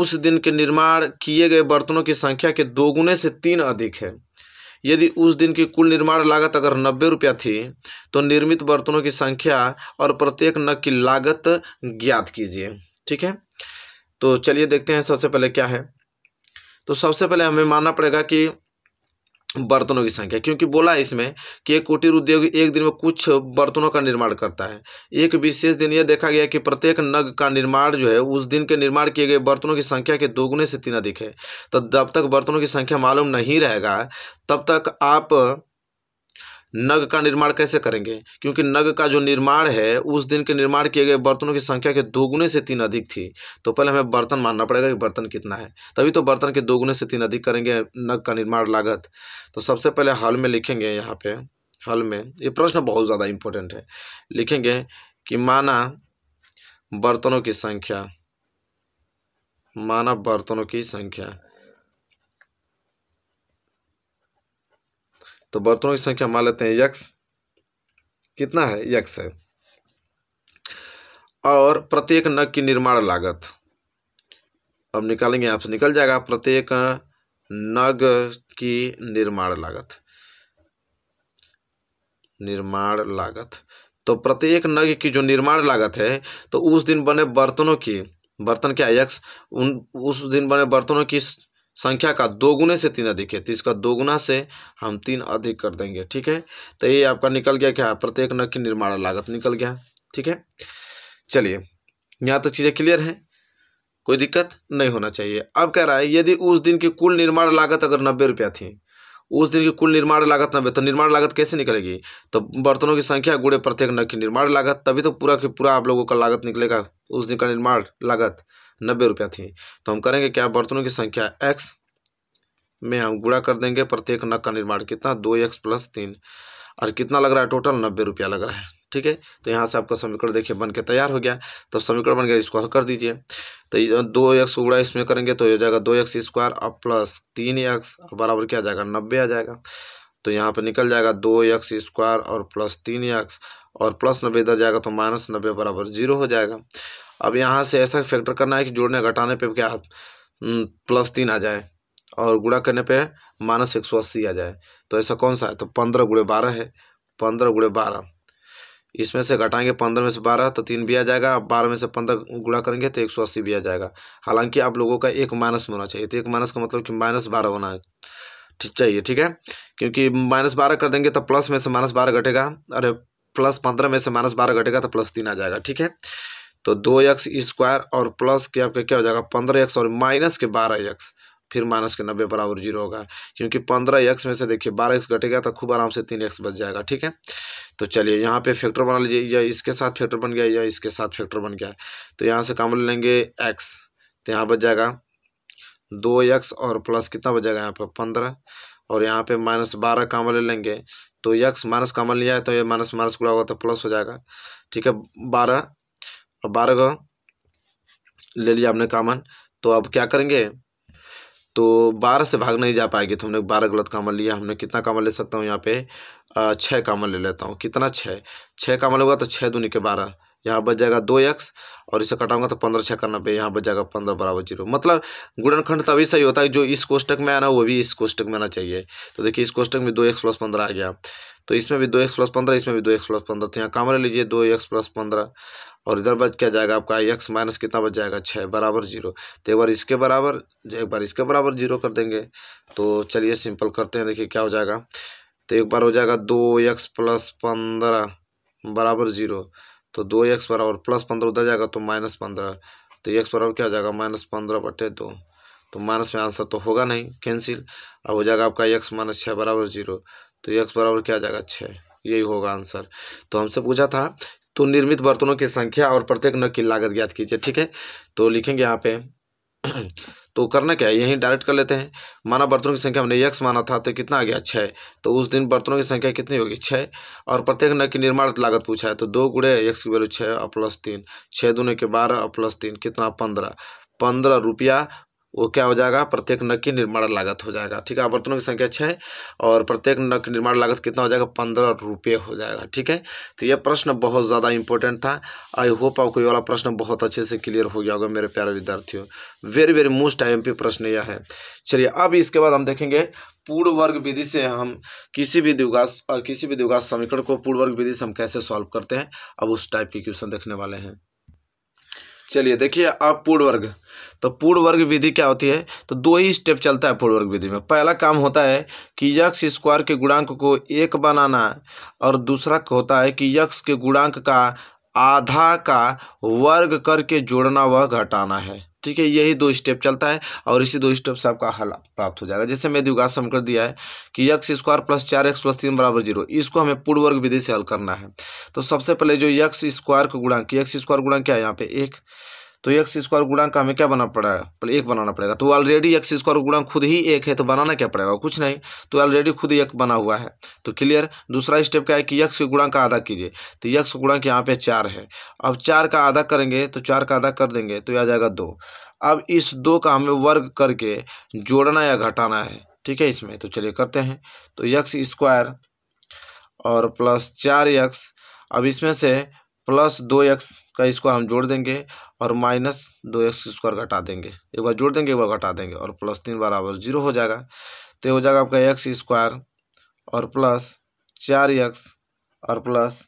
उस दिन के निर्माण किए गए बर्तनों की संख्या के दोगुने से तीन अधिक है यदि उस दिन की कुल निर्माण लागत अगर नब्बे रुपया थी तो निर्मित बर्तनों की संख्या और प्रत्येक नग की लागत ज्ञात कीजिए ठीक है तो चलिए देखते हैं सबसे पहले क्या है तो सबसे पहले हमें मानना पड़ेगा कि बर्तनों की संख्या क्योंकि बोला इसमें कि एक कुटीर उद्योग एक दिन में कुछ बर्तनों का निर्माण करता है एक विशेष दिन यह देखा गया कि प्रत्येक नग का निर्माण जो है उस दिन के निर्माण किए गए बर्तनों की संख्या के दोगुने से तीन अधिक है तो जब तक बर्तनों की संख्या मालूम नहीं रहेगा तब तक आप नग का निर्माण कैसे करेंगे क्योंकि नग का जो निर्माण है उस दिन के निर्माण किए गए बर्तनों की संख्या के दोगुने से तीन अधिक थी तो पहले हमें बर्तन मानना पड़ेगा कि बर्तन कितना है तभी तो बर्तन के दोगुने से तीन अधिक करेंगे नग का निर्माण लागत तो सबसे पहले हल में लिखेंगे यहाँ पे हल में ये प्रश्न बहुत ज़्यादा इम्पोर्टेंट है लिखेंगे कि माना बर्तनों की संख्या माना बर्तनों की संख्या तो बर्तनों की संख्या मान लेते हैं यक्स कितना है यक्स है और प्रत्येक नग की निर्माण लागत अब निकालेंगे आपसे निकल जाएगा प्रत्येक नग की निर्माण लागत निर्माण लागत तो प्रत्येक नग की जो निर्माण लागत है तो उस दिन बने बर्तनों की बर्तन क्या यक्ष उन उस दिन बने बर्तनों की संख्या का दो गुने से तीन अधिक है तो इसका दो गुना से हम तीन अधिक कर देंगे ठीक है तो ये आपका निकल गया क्या प्रत्येक नग की निर्माण लागत निकल गया ठीक है चलिए यहाँ तो चीज़ें क्लियर हैं कोई दिक्कत नहीं होना चाहिए अब कह रहा है यदि उस दिन की कुल निर्माण लागत अगर नब्बे रुपया थी उस दिन की कुल निर्माण लागत नब्बे तो निर्माण लागत कैसे निकलेगी तो बर्तनों की संख्या गुड़े प्रत्येक नग की निर्माण लागत तभी तो पूरा के पूरा आप लोगों का लागत निकलेगा उस दिन का निर्माण लागत नब्बे रुपया थी तो हम करेंगे क्या बर्तनों की संख्या एक्स में हम गुड़ा कर देंगे प्रत्येक नग का निर्माण कितना दो एक्स प्लस तीन और कितना लग रहा है टोटल नब्बे रुपया लग रहा है ठीक है तो यहाँ से आपका समीकरण देखिए बन के तैयार हो गया तब तो समीकरण बन गया इसको हल कर दीजिए तो दो एक्स उड़ा इसमें करेंगे तो हो जाएगा दो एक्स स्क्वायर अब प्लस तीन एक्स बराबर क्या आ जाएगा नब्बे आ जाएगा तो यहाँ पर निकल जाएगा दो एक्स स्क्वायर और प्लस तीन एक्स और प्लस नब्बे इधर जाएगा तो माइनस नब्बे बराबर जीरो हो जाएगा अब यहाँ से ऐसा फैक्टर करना है कि जोड़ने घटाने पे क्या प्लस हम्म, तीन आ जाए और गुड़ा करने पे माइनस एक सौ अस्सी आ जाए तो ऐसा कौन सा है तो पंद्रह गुड़े बारह है पंद्रह गुड़े बारह इसमें से घटाएंगे पंद्रह में से बारह तो तीन भी आ जाएगा बारह में से पंद्रह गुड़ा करेंगे तो एक सौ अस्सी भी आ जाएगा हालांकि आप लोगों का एक माइनस में होना चाहिए तो एक माइनस का मतलब कि माइनस बारह होना है ठीक तो चाहिए ठीक है क्योंकि माइनस बारह कर देंगे तो प्लस में से माइनस बारह घटेगा अरे प्लस पंद्रह में से माइनस बारह घटेगा तो प्लस तीन आ जाएगा ठीक है तो दो एक्स स्क्वायर और प्लस के आपका क्या हो जाएगा पंद्रह एक्स और माइनस के बारह एक्स फिर माइनस के नब्बे बराबर जीरो होगा क्योंकि पंद्रह एक्स में से देखिए बारह एक्स घटेगा तो खूब आराम से तीन एक्स बच जाएगा ठीक है तो चलिए यहाँ पे फैक्टर बना लीजिए या इसके साथ फैक्टर बन गया या इसके साथ फैक्टर बन गया तो यहाँ से काम ले लेंगे एक्स तो यहाँ बच जाएगा दो एक्स और प्लस कितना बच जाएगा यहाँ पर पंद्रह और यहाँ पे माइनस बारह काम ले लेंगे तो यक्स माइनस काम लिया है तो ये माइनस माइनस खुला होगा तो प्लस हो जाएगा ठीक है बारह और बारह का ले लिया आपने कामन तो अब क्या करेंगे तो बारह से भाग नहीं जा पाएगी तो हमने बारह गलत कामल लिया हमने कितना कामल ले सकता हूँ यहाँ पे छः कामल ले लेता हूँ कितना छः छः कामल होगा तो छः दूनी के बारह यहाँ बच जाएगा दो एक्स और इसे कटाऊंगा तो पंद्रह छः करना पे यहाँ बच जाएगा पंद्रह बराबर जीरो मतलब गुणनखंड तभी सही होता है जो इस कोष्टक में आना वो भी इस कोष्टक में आना चाहिए तो देखिए इस कोष्टक में दो एक्स प्लस पंद्रह आ गया तो इसमें भी दो एक्स प्लस पंद्रह इसमें भी दो एक्स प्लस पंद्रह तो यहाँ काम ले लीजिए दो एक्स प्लस पंद्रह और इधर बच क्या जाएगा आपका एक्स माइनस कितना बच जाएगा छः बराबर जीरो तो एक बार इसके बराबर एक बार इसके बराबर जीरो कर देंगे तो चलिए सिंपल करते हैं देखिए क्या हो जाएगा तो एक बार हो जाएगा दो एक्स प्लस पंद्रह बराबर जीरो तो दो एक्स बराबर प्लस पंद्रह उधर जाएगा तो माइनस पंद्रह तो एक्स बराबर क्या हो जाएगा माइनस पंद्रह बटे दो तो माइनस में आंसर तो होगा नहीं कैंसिल अब हो जाएगा आपका एक्स माइनस छः बराबर जीरो तो एक्स बराबर क्या आ जाएगा छः यही होगा आंसर तो हमसे पूछा था तो निर्मित बर्तनों की संख्या और प्रत्येक नग की लागत ज्ञात कीजिए ठीक है तो लिखेंगे यहाँ पे तो करना क्या है यहीं डायरेक्ट कर लेते हैं माना बर्तनों की संख्या हमने यक्स माना था तो कितना आ गया छः तो उस दिन बर्तनों की संख्या कितनी होगी छः और प्रत्येक नग की निर्माण लागत पूछा है तो दो गुड़े यक्स की वैल्यू छः और प्लस तीन छः दूने के बारह और प्लस तीन कितना पंद्रह पंद्रह रुपया वो क्या हो जाएगा प्रत्येक नग की निर्माण लागत हो जाएगा ठीक है आवर्तनों की संख्या छः है और प्रत्येक नग निर्माण लागत कितना हो जाएगा पंद्रह रुपये हो जाएगा ठीक है तो यह प्रश्न बहुत ज़्यादा इंपॉर्टेंट था आई होप आपको ये वाला प्रश्न बहुत अच्छे से क्लियर हो गया होगा मेरे प्यारे विद्यार्थियों वेरी वेरी मोस्ट आई प्रश्न यह है चलिए अब इसके बाद हम देखेंगे पूर्ण वर्ग विधि से हम किसी भी द्विघात किसी भी द्विघात समीकरण को पूर्ण वर्ग विधि से हम कैसे सॉल्व करते हैं अब उस टाइप के क्वेश्चन देखने वाले हैं चलिए देखिए अब पूर्ण वर्ग तो पूर्ण वर्ग विधि क्या होती है तो दो ही स्टेप चलता है पूर्ण वर्ग विधि में पहला काम होता है कि यक्स स्क्वायर के गुणांक को एक बनाना और दूसरा होता है कि यक्स के गुणांक का आधा का वर्ग करके जोड़ना व घटाना है ठीक है यही दो स्टेप चलता है और इसी दो स्टेप से आपका हल प्राप्त हो जाएगा जैसे मैं द्विघात समकर दिया है कि यक्स स्क्वायर प्लस चार एक्स प्लस तीन बराबर जीरो इसको हमें पूर्व वर्ग विधि से हल करना है तो सबसे पहले जो यक्स स्क्वायर का गुणांक यक्स स्क्वायर गुणांक क्या है यहाँ पे एक तो एक स्क्वायर गुणांक का हमें क्या बनाना पड़ा पहले एक बनाना पड़ेगा तो ऑलरेडी एक स्क्वायर गुणांक खुद ही एक है तो बनाना क्या पड़ेगा कुछ नहीं तो ऑलरेडी खुद एक बना हुआ है तो क्लियर दूसरा स्टेप क्या है कि यक्ष गुणांक का आधा कीजिए तो यक्ष गुणांक यहाँ पे चार है अब चार का आधा करेंगे तो चार का आधा कर देंगे तो आ जाएगा दो अब इस दो का हमें वर्ग करके जोड़ना या घटाना है ठीक है इसमें तो चलिए करते हैं तो यक्स स्क्वायर और प्लस चार यक्स अब इसमें से प्लस दो एक्स का स्क्वायर हम जोड़ देंगे और माइनस दो एक्स स्क्वायर घटा देंगे एक बार जोड़ देंगे एक बार घटा देंगे और प्लस तीन बराबर जीरो हो जाएगा तो हो जाएगा आपका एक्स स्क्वायर और प्लस चार एक्स और प्लस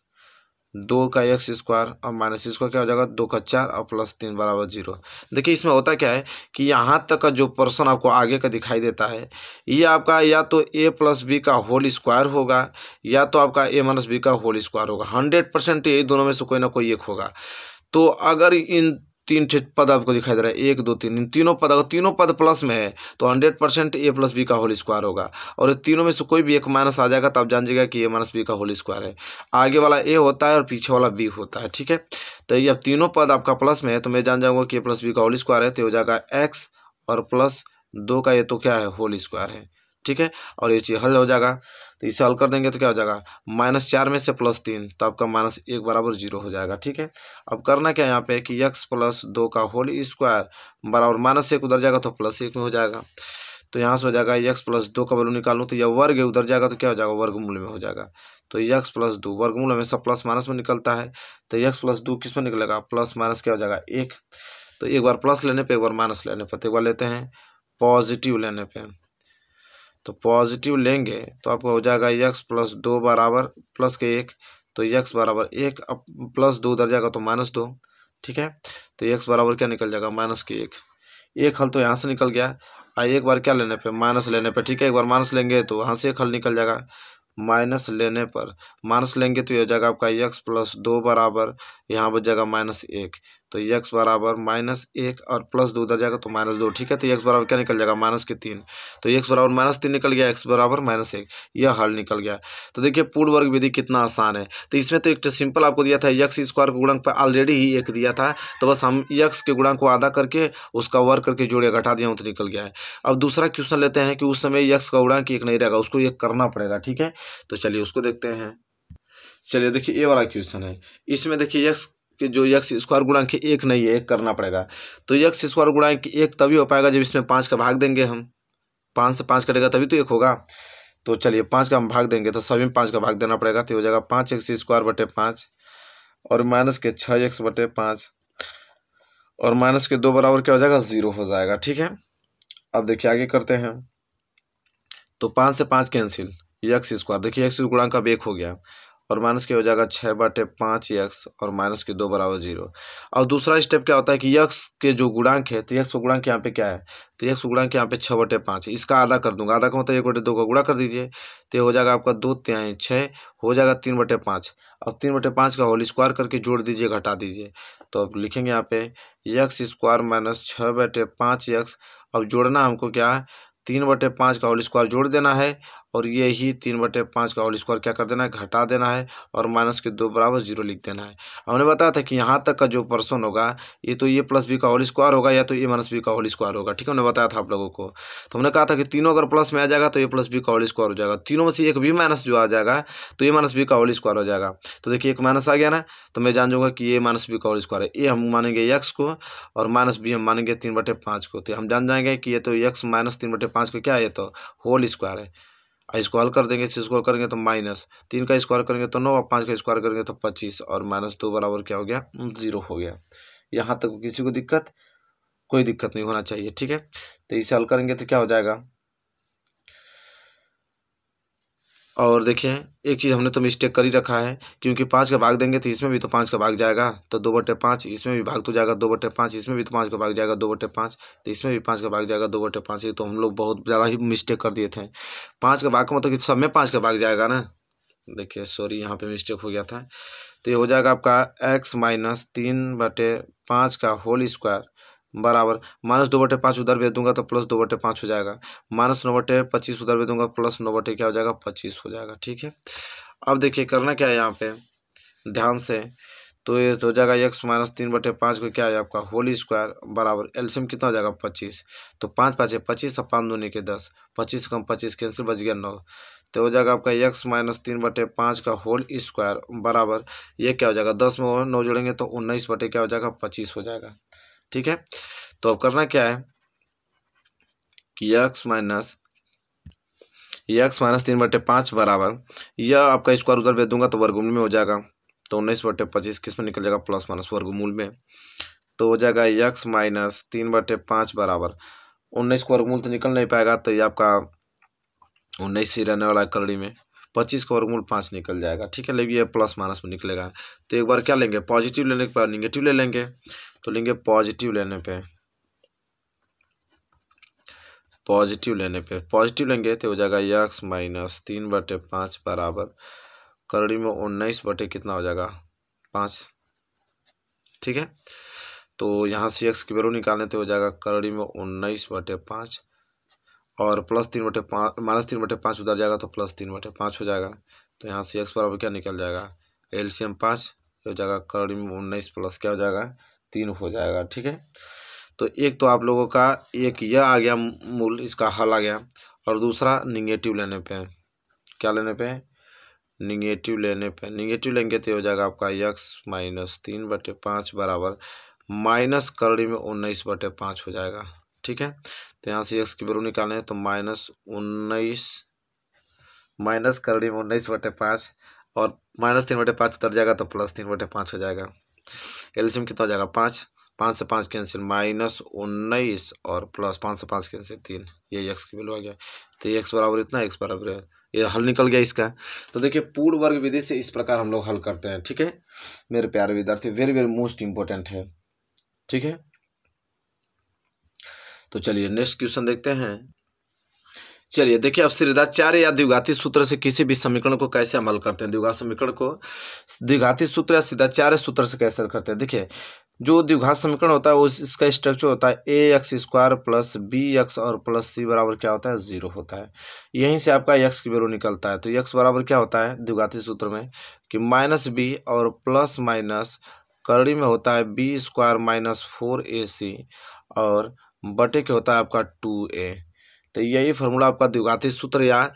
दो का एक्स स्क्वायर और माइनस स्क्वायर क्या हो जाएगा दो का चार और प्लस तीन बराबर जीरो देखिए इसमें होता क्या है कि यहाँ तक का जो पर्सन आपको आगे का दिखाई देता है ये आपका या तो ए प्लस बी का होल स्क्वायर होगा या तो आपका ए माइनस बी का होल स्क्वायर होगा हंड्रेड परसेंट यही दोनों में से कोई ना कोई एक होगा तो अगर इन तीन पद आपको दिखाई दे रहा है एक दो तीन इन तीनों पद अगर तीनों पद प्लस में है तो hundred percent a plus b का होल स्क्वायर होगा और तीनों में से कोई भी एक माइनस आ जाएगा तो आप जान जाएगा कि ए माइनस बी का होल स्क्वायर है आगे वाला ए होता है और पीछे वाला बी होता है ठीक है तो ये अब तीनों पद आपका प्लस में है तो मैं जान जाऊँगा कि ए प्लस बी का होल स्क्वायर है तो हो जाएगा एक्स और प्लस दो का ये तो क्या है होल स्क्वायर है ठीक है और ये चीज़ हल हो जाएगा तो इसे हल कर देंगे तो क्या हो जाएगा माइनस चार में से प्लस तीन तो आपका माइनस एक बराबर जीरो हो जाएगा ठीक है अब करना क्या यहाँ पे कि यक्स प्लस दो का होल स्क्वायर बराबर माइनस एक उधर जाएगा तो प्लस एक में हो जाएगा तो यहाँ से हो जाएगा यक्स प्लस दो का वैल्यू निकालूँ तो यह वर्ग उधर जाएगा तो क्या हो जाएगा वर्गमूल में हो जाएगा तो यक्स प्लस दो वर्गमूल हमेशा प्लस माइनस में निकलता है तो यक्स प्लस दो किस में निकलेगा प्लस माइनस क्या हो जाएगा एक तो एक बार प्लस लेने पर एक बार माइनस लेने पर तो एक बार लेते हैं पॉजिटिव लेने पर तो पॉजिटिव लेंगे तो आपका हो जाएगा यक्स प्लस दो बराबर प्लस के एक तो यक्स बराबर एक अब प्लस दो उधर जाएगा तो माइनस दो ठीक है तो यक्स बराबर क्या निकल जाएगा माइनस के एक एक हल तो यहाँ से निकल गया और एक बार क्या लेने पे माइनस लेने पे ठीक है एक बार माइनस लेंगे तो वहाँ से एक हल निकल जाएगा माइनस लेने पर माइनस लेंगे तो ये हो जाएगा आपका यक्स प्लस दो बराबर यहाँ बच जाएगा माइनस एक तो यक्स बराबर माइनस एक और प्लस दो उधर जाएगा तो माइनस दो ठीक है तो यक्स बराबर क्या निकल जाएगा माइनस के तीन तो यक्स बराबर माइनस तीन निकल गया एक्स बराबर माइनस एक यह हल निकल गया तो देखिए पूर्ण वर्ग विधि कितना आसान है तो इसमें तो एक तो सिंपल आपको दिया था यक्स स्क्वायर के गुणांक पर ऑलरेडी ही एक दिया था तो बस हम यक्स के गुणांक को आधा करके उसका वर्ग करके जोड़े घटा दिया हूँ तो निकल गया है अब दूसरा क्वेश्चन लेते हैं कि उस समय यक्स का गुणांक एक नहीं रहेगा उसको एक करना पड़ेगा ठीक है तो चलिए उसको देखते हैं चलिए देखिए ये वाला क्वेश्चन है इसमें देखिए यक्स कि जो यक्स स्क्वायर गुणांक एक नहीं है एक करना पड़ेगा तो यक्स स्क्वायर गुणांक एक तभी हो पाएगा जब इसमें पाँच का भाग देंगे हम पाँच से पाँच कटेगा तभी तो एक होगा तो चलिए पाँच का हम भाग देंगे तो सभी में पाँच का भाग देना पड़ेगा तो हो जाएगा पाँच एक्स स्क्वायर बटे पाँच और माइनस के छः एक्स बटे पाँच और माइनस के दो बराबर क्या हो जाएगा ज़ीरो हो जाएगा ठीक है अब देखिए आगे करते हैं तो पाँच से पाँच कैंसिल यक्स स्क्वायर देखिए एक्स गुणांक अब एक हो गया और माइनस के हो जाएगा छः बटे पाँच यक्स और माइनस के दो बराबर जीरो और दूसरा स्टेप क्या होता है कि यक्स के जो गुणांक है तो यक्स का गुणांक यहाँ पे क्या है तो यक्स गुणांक यहाँ पे छः बटे पाँच इसका आधा कर दूंगा आधा का है मतलब एक बटे दो का गुणा कर दीजिए तो हो जाएगा आपका दो त्याई छः हो जाएगा तीन बटे पाँच अब तीन बटे पाँच का होल स्क्वायर करके जोड़ दीजिए घटा दीजिए तो अब लिखेंगे यहाँ पे यक्स स्क्वायर माइनस छः बटे पाँच यक्स अब जोड़ना हमको क्या है तीन बटे पाँच का होल स्क्वायर जोड़ देना है और ये ही तीन बटे पाँच का ऑल स्क्वायर क्या कर देना है घटा देना है और माइनस के दो बराबर जीरो लिख देना है हमने बताया था कि यहाँ तक का जो पर्सन होगा ये तो ये प्लस बी का होल स्क्वायर होगा या तो ये माइनस बी का होल स्क्वायर होगा ठीक है हमने बताया था आप लोगों को तो हमने कहा था कि तीनों अगर प्लस में आ जाएगा तो ये प्लस बी का होल स्क्वायर हो जाएगा तीनों में से एक बी माइनस जो आ जाएगा तो ये माइनस बी का होल स्क्वायर हो जाएगा तो देखिए एक माइनस आ गया ना तो मैं जान जाऊँगा कि ये माइनस बी का होल स्क्वायर है ये हम मानेंगे एक्स को और माइनस बी हम मानेंगे तीन बटे पाँच को तो हम जान जाएंगे कि ये तो एक्स माइनस तीन बटे पाँच का क्या है ये तो होल स्क्वायर है स्क्वायर कर देंगे इसको स्क्वायर करेंगे तो माइनस तीन का स्क्वायर करेंगे तो नौ और पाँच का स्क्वायर करेंगे तो पच्चीस और माइनस दो बराबर क्या हो गया जीरो हो गया यहाँ तक किसी को दिक्कत कोई दिक्कत नहीं होना चाहिए ठीक है तो इसे हल करेंगे तो क्या हो जाएगा और देखिए एक चीज़ हमने तो मिस्टेक कर ही रखा है क्योंकि पाँच का भाग देंगे तो इसमें भी तो पाँच का भाग जाएगा तो दो बटे पाँच इसमें भी भाग तो जाएगा दो बटे पाँच इसमें भी तो पाँच का भाग जाएगा दो बटे पाँच तो इसमें भी पाँच का भाग जाएगा दो बटे पाँच ये तो हम लोग बहुत ज़्यादा ही मिस्टेक कर दिए थे पाँच का भाग का मतलब कि सब में पाँच का भाग जाएगा ना देखिए सॉरी यहाँ पर मिस्टेक हो गया था तो ये हो जाएगा आपका एक्स माइनस तीन बटे पाँच का होल स्क्वायर बराबर माइनस दो बटे पाँच उधर भेज दूंगा तो प्लस दो बटे पाँच हो जाएगा माइनस नौ बटे पच्चीस उधर भेज दूंगा प्लस नौ बटे क्या हो जाएगा पच्चीस हो जाएगा ठीक है अब देखिए करना क्या है यहाँ पे ध्यान से तो ये तो हो जाएगा एक्स माइनस तीन बटे पाँच को क्या है आपका होल स्क्वायर बराबर एल्सियम कितना हो जाएगा पच्चीस तो पाँच पाँच है पच्चीस और पाँच दूनी के दस पच्चीस कम पच्चीस कैंसिल बच गया नौ तो हो जाएगा आपका एक्स माइनस तीन बटे पाँच का होल स्क्वायर बराबर ये क्या हो जाएगा दस में नौ जोड़ेंगे तो उन्नीस बटे क्या हो जाएगा पच्चीस हो जाएगा ठीक है तो अब करना क्या है कि यक्स माइनस यक्स माइनस तीन बटे पाँच बराबर यह आपका स्क्वायर उधर भेज दूंगा तो वर्गमूल में हो जाएगा तो उन्नीस बटे पच्चीस किस में निकल जाएगा प्लस माइनस वर्गमूल में तो हो जाएगा यक्स माइनस तीन बटे पाँच बराबर उन्नीस को वर्गमूल तो निकल नहीं पाएगा तो ये आपका उन्नीस ही रहने वाला है करड़ी में पच्चीस का वर्गमूल पाँच निकल जाएगा ठीक है लेकिन ये प्लस माइनस में निकलेगा तो एक बार क्या लेंगे पॉजिटिव लेने के बाद निगेटिव ले लेंगे तो लेंगे पॉजिटिव लेने पर पॉजिटिव लेने पे पॉजिटिव लेंगे तो हो जाएगा यक्स माइनस तीन बटे पाँच बराबर करड़ी में उन्नीस बटे कितना हो जाएगा पाँच ठीक है तो यहाँ से एक्स की वैल्यू निकालने तो हो जाएगा करड़ी में उन्नीस बटे पाँच और प्लस तीन बटे पाँच माइनस तीन बटे पाँच उधर जाएगा तो प्लस तीन बटे पाँच हो जाएगा तो यहाँ से एक्स बराबर क्या निकल जाएगा एल सी एम पाँच हो तो जाएगा करोड़ में उन्नीस प्लस क्या हो जाएगा तीन हो जाएगा ठीक है तो एक तो आप लोगों का एक यह आ गया मूल इसका हल आ गया और दूसरा निगेटिव लेने पर क्या लेने पर निगेटिव लेने पर निगेटिव लेंगे तो हो जाएगा आपका यक्स माइनस तीन बटे पाँच बराबर माइनस करोड़ी में उन्नीस बटे पाँच हो जाएगा ठीक है तो यहाँ से एक्स की वैल्यू निकालें तो माइनस उन्नीस माइनस कर में उन्नीस बटे पाँच और माइनस तीन बटे पाँच उतर जाएगा तो प्लस तीन बटे पाँच हो जाएगा एल्शियम कितना हो जाएगा पाँच पाँच से पाँच कैंसिल माइनस उन्नीस और प्लस पाँच से पाँच कैंसिल तीन ये एक्स की वैल्यू आ गया तो एक्स बराबर इतना एक्स बराबर ये हल निकल गया इसका तो देखिए पूर्ण वर्ग विधि से इस प्रकार हम लोग हल करते हैं ठीक है मेरे प्यारे विद्यार्थी वेरी वेरी मोस्ट इंपॉर्टेंट है ठीक है तो चलिए नेक्स्ट क्वेश्चन देखते हैं चलिए देखिए अब श्रीदाचार्य या द्विघाती सूत्र से किसी भी समीकरण को कैसे अमल करते हैं द्विघात समीकरण को द्विघाती सूत्र या सीधाचार्य सूत्र से कैसे करते हैं देखिए जो द्विघात समीकरण होता है उस इसका स्ट्रक्चर होता है a x square plus b x और प्लस सी बराबर क्या होता है जीरो होता है यहीं से आपका एक्स की वैल्यू निकलता है तो एक्स बराबर क्या होता है द्विघाती सूत्र में कि माइनस बी और प्लस माइनस करड़ी में होता है b square minus four a c और बटे के होता है आपका टू ए तो यही फॉर्मूला आपका द्विघाती सूत्र या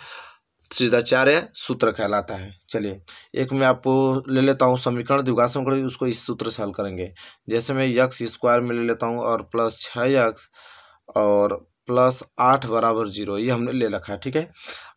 सिद्धाचार्य सूत्र कहलाता है चलिए एक मैं आपको ले लेता हूँ समीकरण द्विघात समीकरण उसको इस सूत्र से हल करेंगे जैसे मैं यक्स स्क्वायर में ले लेता हूँ और प्लस छः यक्स और प्लस आठ बराबर जीरो ये हमने ले रखा है ठीक है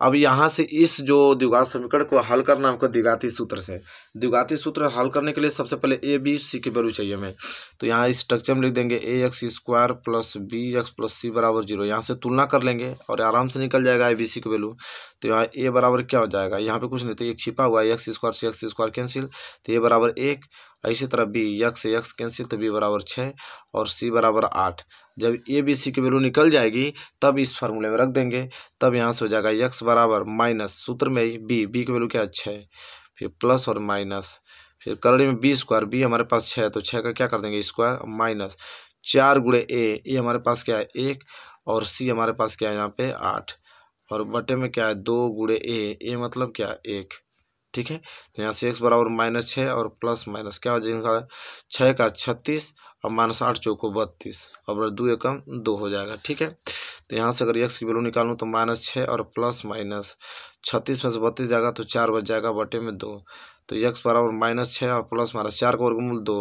अब यहाँ से इस जो द्विघात समीकरण को हल करना हमको द्विघाती सूत्र से द्विघाती सूत्र हल करने के लिए सबसे पहले ए बी सी की वैल्यू चाहिए हमें तो यहाँ स्ट्रक्चर में लिख देंगे a x square plus b x plus c बराबर जीरो यहाँ से तुलना कर लेंगे और आराम से निकल जाएगा ए बी सी की वैल्यू तो यहाँ ए बराबर क्या हो जाएगा यहाँ पर कुछ नहीं तो एक छिपा हुआ है x square c x square cancel तो ए बराबर एक इसी तरह बी यक्स यक्स कैंसिल तो बी बराबर छः और सी बराबर आठ जब ए बी सी की वैल्यू निकल जाएगी तब इस फार्मूले में रख देंगे तब यहाँ से हो जाएगा यक्स बराबर माइनस सूत्र में ही बी बी की वैल्यू क्या है छः फिर प्लस और माइनस फिर करड़ी में बी स्क्वायर बी हमारे पास छः तो छः का क्या कर देंगे स्क्वायर माइनस चार गुड़े ए ये हमारे पास क्या है एक और सी हमारे पास क्या है यहाँ पे आठ और बटे में क्या है दो गुड़े ए ए मतलब क्या है एक ठीक है तो यहाँ से एक्स बराबर माइनस छः और प्लस माइनस क्या हो जाएगा छः का छत्तीस और माइनस आठ चौको बत्तीस और दो एकम दो हो जाएगा ठीक है तो यहाँ से अगर एक्स की वैल्यू निकालूँ तो माइनस छः और प्लस माइनस छत्तीस में से बत्तीस जाएगा तो चार बच जाएगा बटे में दो तो एक्स बराबर माइनस छः और प्लस माइनस चार का वर्गमूल दो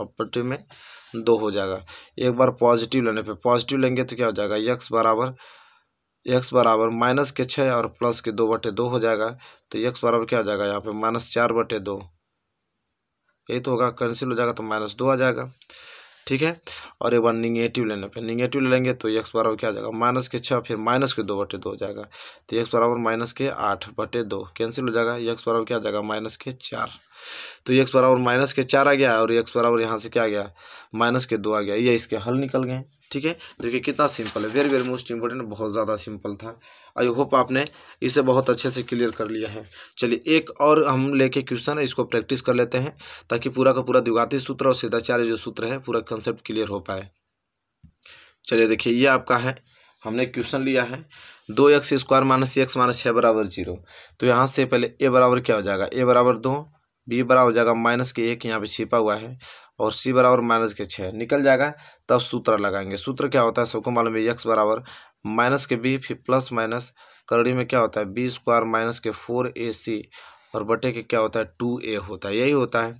और बटे में दो हो जाएगा एक बार पॉजिटिव लेने पर पॉजिटिव लेंगे तो क्या हो जाएगा यक्स बराबर एक्स बराबर माइनस के छः और प्लस के दो बटे दो हो जाएगा तो एक्स बराबर क्या हो जाएगा यहाँ पे माइनस चार बटे दो यही तो होगा कैंसिल हो जाएगा तो माइनस दो आ जाएगा ठीक है और एक बार निगेटिव लेने पे निगेटिव ले लेंगे तो एक्स बराबर क्या आ जाएगा माइनस के छः फिर माइनस के दो बटे दो हो जाएगा तो एक्स बराबर माइनस के आठ बटे दो कैंसिल हो जाएगा एक्स बराबर क्या आ जाएगा माइनस के चार तो एक बराबर माइनस के चार आ गया और एक बराबर यहाँ से क्या आ गया माइनस के दो आ गया ये इसके हल निकल गए ठीक है देखिए कितना सिंपल है वेरी वेरी मोस्ट इंपॉर्टेंट बहुत ज़्यादा सिंपल था आई होप आपने इसे बहुत अच्छे से क्लियर कर लिया है चलिए एक और हम लेके क्वेश्चन है इसको प्रैक्टिस कर लेते हैं ताकि पूरा का पूरा दिवाती सूत्र और सीधाचार्य जो सूत्र है पूरा कंसेप्ट क्लियर हो पाए चलिए देखिए ये आपका है हमने क्वेश्चन लिया है दो x square minus x minus छः बराबर जीरो तो यहाँ से पहले ए बराबर क्या हो जाएगा ए बराबर दो बी बराबर हो जाएगा माइनस के एक यहाँ पे छिपा हुआ है और सी बराबर माइनस के छः निकल जाएगा तब सूत्र लगाएंगे सूत्र क्या होता है सबको मालूम है यक्स बराबर माइनस के बी फिर प्लस माइनस करड़ी में क्या होता है बी स्क्वायर माइनस के फोर ए सी और बटे के क्या होता है टू ए होता है यही होता है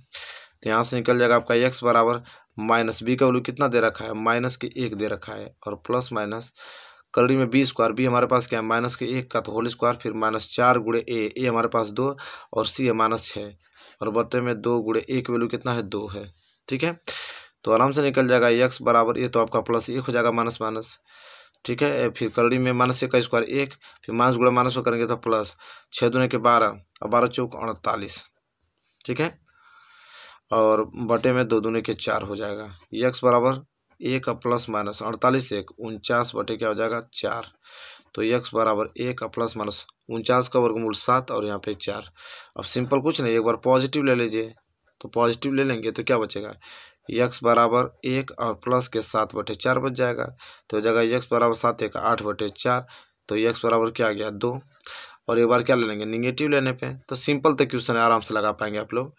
तो यहाँ से निकल जाएगा आपका यक्स बराबर माइनस बी का वैल्यू कितना दे रखा है माइनस के एक दे रखा है और प्लस माइनस करड़ी में बी स्क्वायर बी हमारे पास क्या है माइनस के एक का तो होल स्क्वायर फिर माइनस चार गुड़े ए ए हमारे पास दो और सी है माइनस छः और बढ़ते में दो गुड़े एक वैल्यू कितना है दो है ठीक है तो आराम से निकल जाएगा एक्स बराबर ये तो आपका प्लस एक हो जाएगा माइनस माइनस ठीक है फिर करड़ी में माइनस एक का स्क्वायर एक फिर माइनस गुड़े माइनस में करेंगे तो प्लस छः दूने के बारह और बारह चौक अड़तालीस ठीक है और बटे में दो दूने के चार हो जाएगा यक्स बराबर एक प्लस माइनस अड़तालीस एक उनचास बटे क्या हो जाएगा चार तो यक्स बराबर ए का प्लस माइनस उनचास का वर्गमूल सात और यहाँ पे चार अब सिंपल कुछ नहीं एक बार पॉजिटिव ले लीजिए तो पॉजिटिव ले लेंगे तो क्या बचेगा यक्स बराबर एक और प्लस के सात बटे चार बच जाएगा तो जगह जाएगा यक्स बराबर सात एक आठ बटे चार तो यक्स बराबर क्या आ गया दो और एक बार क्या ले लेंगे निगेटिव लेने पर तो सिंपल तो क्वेश्चन है आराम से लगा पाएंगे आप लोग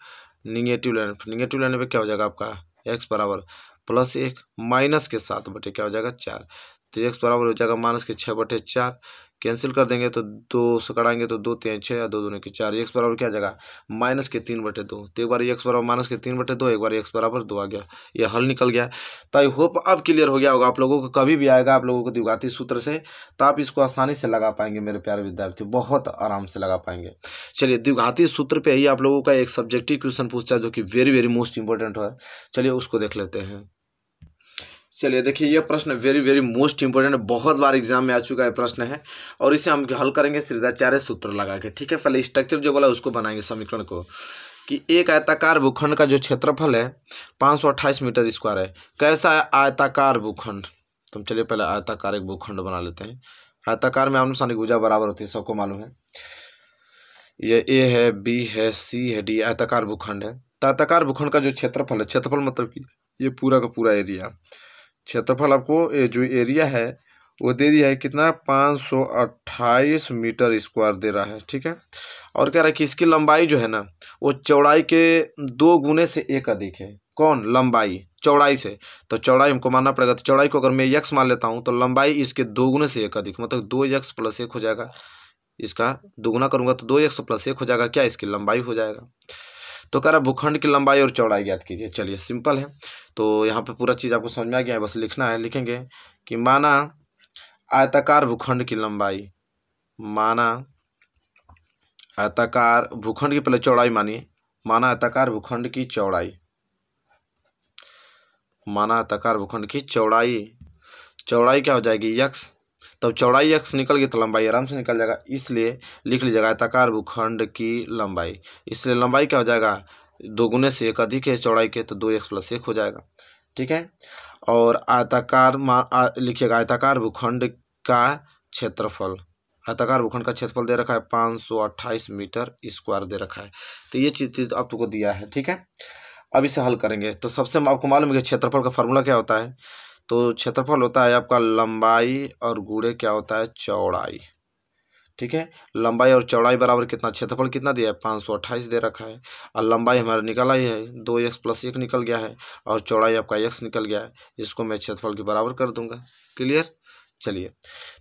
निगेटिव लेने पर निगेटिव लेने पर क्या हो जाएगा आपका एक्स बराबर प्लस एक माइनस के साथ बटे क्या हो जाएगा चार तो एक्स बराबर हो जाएगा माइनस के छः बटे चार कैंसिल कर देंगे तो दो से कराएंगे तो दो तीन छः या दो दोनों के चार एक्स बराबर क्या जाएगा माइनस के तीन बटे दो तो एक बार एक्स बराबर माइनस के तीन बटे दो एक बार एक्स बराबर दो आ गया ये हल निकल गया तो आई होप अब क्लियर हो गया होगा आप लोगों को कभी भी आएगा आप लोगों को दिवगाती सूत्र से तो आप इसको आसानी से लगा पाएंगे मेरे प्यारे विद्यार्थी बहुत आराम से लगा पाएंगे चलिए दिवघाती सूत्र पर ही आप लोगों का एक सब्जेक्टिव क्वेश्चन पूछता है जो कि वेरी वेरी मोस्ट इंपॉर्टेंट है चलिए उसको देख लेते हैं चलिए देखिए यह प्रश्न वेरी वेरी मोस्ट इंपॉर्टेंट बहुत बार एग्जाम में आ चुका है प्रश्न है और इसे हम हल करेंगे श्रीदाचार्य सूत्र लगा के ठीक है पहले स्ट्रक्चर जो बोला उसको बनाएंगे समीकरण को कि एक आयताकार भूखंड का जो क्षेत्रफल है पाँच सौ मीटर स्क्वायर है कैसा है आयताकार भूखंड तो हम चलिए पहले आयताकार एक भूखंड बना लेते हैं आयताकार में आम सानी ऊर्जा बराबर होती है सबको मालूम है ये ए है बी है सी है डी आयताकार भूखंड है तायताकार तो भूखंड का जो क्षेत्रफल है क्षेत्रफल मतलब कि ये पूरा का पूरा एरिया क्षेत्रफल आपको ये जो एरिया है वो दे दिया है कितना पाँच सौ अट्ठाईस मीटर स्क्वायर दे रहा है ठीक है और कह रहा है कि इसकी लंबाई जो है ना वो चौड़ाई के दो गुने से एक अधिक है कौन लंबाई चौड़ाई से तो चौड़ाई हमको मानना पड़ेगा तो चौड़ाई को अगर मैं यक्स मान लेता हूँ तो लंबाई इसके दो गुने से एक अधिक मतलब दो यक्स प्लस एक हो जाएगा इसका दोगुना करूँगा तो दो यक्स प्लस एक हो जाएगा क्या इसकी लंबाई हो जाएगा तो कह रहा भूखंड की लंबाई और चौड़ाई ज्ञात कीजिए चलिए सिंपल है तो यहाँ पर पूरा चीज़ आपको समझ में आ गया है बस लिखना है लिखेंगे कि माना आयताकार भूखंड की लंबाई माना आयताकार भूखंड की पहले चौड़ाई मानिए माना आयताकार भूखंड की चौड़ाई माना आयताकार भूखंड की चौड़ाई चौड़ाई क्या हो जाएगी यक्ष तब चौड़ाई एक्स निकल गई तो लंबाई आराम से निकल जाएगा इसलिए लिख लीजिएगा आयताकार भूखंड की लंबाई इसलिए लंबाई क्या हो जाएगा दो गुने से एक अधिक है चौड़ाई के तो दो एक्स प्लस एक हो जाएगा ठीक है और आयताकार लिखिएगा आयताकार भूखंड का क्षेत्रफल आयताकार भूखंड का क्षेत्रफल दे रखा है पाँच सौ अट्ठाईस मीटर स्क्वायर दे रखा है तो ये चीज़ चीज़ तो आप तुमको दिया है ठीक है अब इसे हल करेंगे तो सबसे आपको मालूम है कि क्षेत्रफल का फार्मूला क्या होता है तो क्षेत्रफल होता है आपका लंबाई और गुड़े क्या होता है चौड़ाई ठीक है लंबाई और चौड़ाई बराबर कितना क्षेत्रफल कितना दिया है पाँच सौ अट्ठाईस दे रखा है और लंबाई हमारा निकल आई है दो एक्स प्लस एक निकल गया है और चौड़ाई आपका एक्स निकल गया है इसको मैं क्षेत्रफल के बराबर कर दूंगा क्लियर चलिए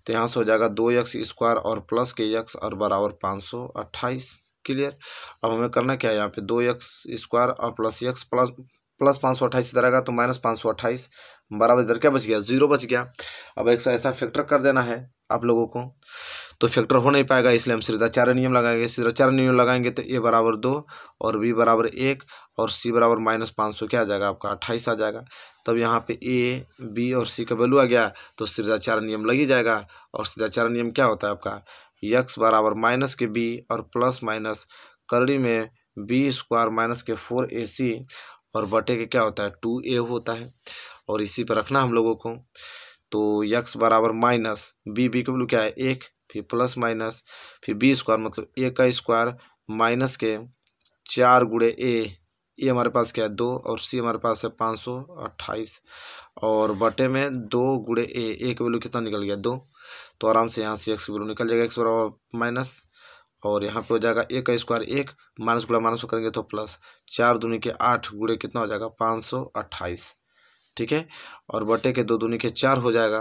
तो यहाँ से हो जाएगा दो एक्स स्क्वायर और प्लस के एक्स और बराबर पाँच सौ अट्ठाईस क्लियर अब हमें करना क्या है यहाँ पे दो एक्स स्क्वायर और प्लस एक्स प्लस प्लस पाँच सौ अट्ठाईस इधर आएगा तो माइनस पाँच सौ अट्ठाईस बराबर इधर क्या बच गया जीरो बच गया अब एक ऐसा फैक्टर कर देना है आप लोगों को तो फैक्टर हो नहीं पाएगा इसलिए हम सीधा चार नियम लगाएंगे सीधा चार नियम लगाएंगे तो ए बराबर दो और बी बराबर एक और सी बराबर माइनस पाँच सौ क्या आ जाएगा आपका अट्ठाईस आ जाएगा तब यहाँ पे ए बी और सी का वैल्यू आ गया तो सीधा चार नियम लग ही जाएगा और सीधा चार नियम क्या होता है आपका यक्स बराबर माइनस के बी और प्लस माइनस करड़ी में बी स्क्वायर माइनस के फोर ए सी और बटे के क्या होता है टू ए होता है और इसी पर रखना हम लोगों को तो यक्स बराबर माइनस बी बी का वैल्यू मतलब क्या है एक फिर प्लस माइनस फिर बी स्क्वायर मतलब ए का स्क्वायर माइनस के चार गुड़े ए ये हमारे पास क्या है दो और सी हमारे पास है पाँच सौ अट्ठाईस और बटे में दो गुड़े ए ए का वैल्यू मतलब कितना निकल गया दो तो आराम से यहाँ से एक्स वैल्यू मतलब निकल जाएगा एक्स बराबर माइनस और यहाँ पे हो जाएगा ए का स्क्वायर एक माइनस गुड़ा माइनस करेंगे तो प्लस चार दूनी के आठ गुड़े कितना हो जाएगा पाँच सौ अट्ठाईस ठीक है और बटे के दो दूनी के चार हो जाएगा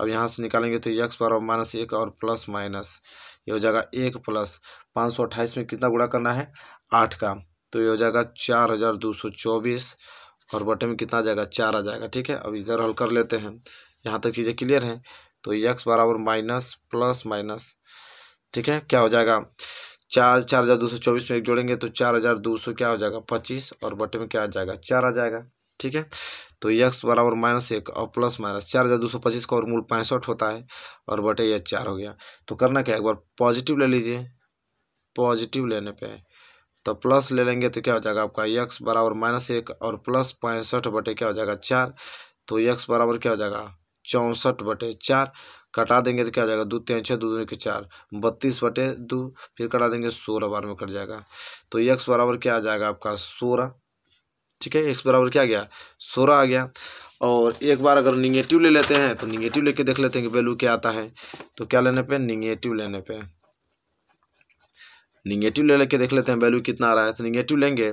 अब यहाँ से निकालेंगे तो यक्स पावर माइनस एक और प्लस माइनस ये हो जाएगा एक प्लस पाँच सौ अट्ठाईस में कितना गुणा करना है आठ का तो ये हो जाएगा चार हज़ार दो सौ चौबीस और बटे में कितना आ जाएगा चार आ जाएगा ठीक है अब इधर हल कर लेते हैं यहाँ तक चीज़ें क्लियर हैं तो यक्स बराबर माइनस प्लस माइनस ठीक है क्या हो जाएगा चार चार हज़ार दो सौ चौबीस में एक जोड़ेंगे तो चार हज़ार दो सौ क्या हो जाएगा पच्चीस और बटे में क्या आ जाएगा चार आ जाएगा ठीक है तो यक्स बराबर माइनस एक और प्लस माइनस चार हज़ार दो सौ पच्चीस का और मूल पैंसठ होता है और बटे ये चार हो गया तो करना क्या एक बार पॉजिटिव ले लीजिए पॉजिटिव लेने पे तो प्लस ले लेंगे तो क्या हो जाएगा आपका यक्स बराबर माइनस एक और प्लस पैंसठ बटे क्या हो जाएगा चार तो यक्स बराबर क्या हो जाएगा चौंसठ बटे चार कटा देंगे तो क्या हो जाएगा दो तीन छः दो दो के चार बत्तीस बटे दो फिर कटा देंगे सोलह बार में कट जाएगा तो यक्स बराबर क्या आ जाएगा आपका सोलह ठीक है एक्स बराबर क्या आ गया सोलह आ गया और एक बार अगर निगेटिव ले लेते हैं तो निगेटिव लेके देख लेते हैं कि वैल्यू क्या आता है तो क्या लेने पे निगेटिव लेने पे निगेटिव ले लेके देख लेते हैं वैल्यू कितना आ रहा है तो निगेटिव लेंगे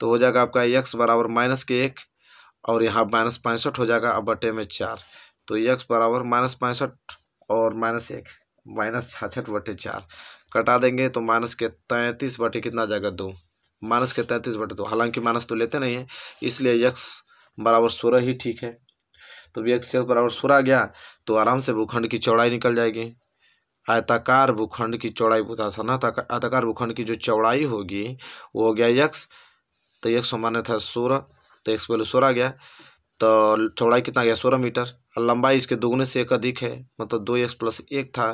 तो हो जाएगा आपका एक्स बराबर माइनस के एक और यहाँ माइनस पैंसठ हो जाएगा अब बटे में चार तो एक्स बराबर माइनस पैंसठ और माइनस एक माइनस छाछठ बटे चार कटा देंगे तो माइनस के तैंतीस बटे कितना आ जाएगा दो माइनस के तैंतीस बटे दो हालांकि माइनस तो लेते नहीं है इसलिए यक्स बराबर सोलह ही ठीक है तो यक्स बराबर सोलह आ गया तो आराम से भूखंड की चौड़ाई निकल जाएगी आयताकार भूखंड की चौड़ाई पूछा आयताकार भूखंड की जो चौड़ाई होगी वो हो गया यक्स तो यक्स मान्य था सोलह तो यक्स पहले सोलह गया तो चौड़ाई कितना गया सोलह मीटर और लंबाई इसके दोगुने से एक अधिक है मतलब दो एक्स प्लस एक था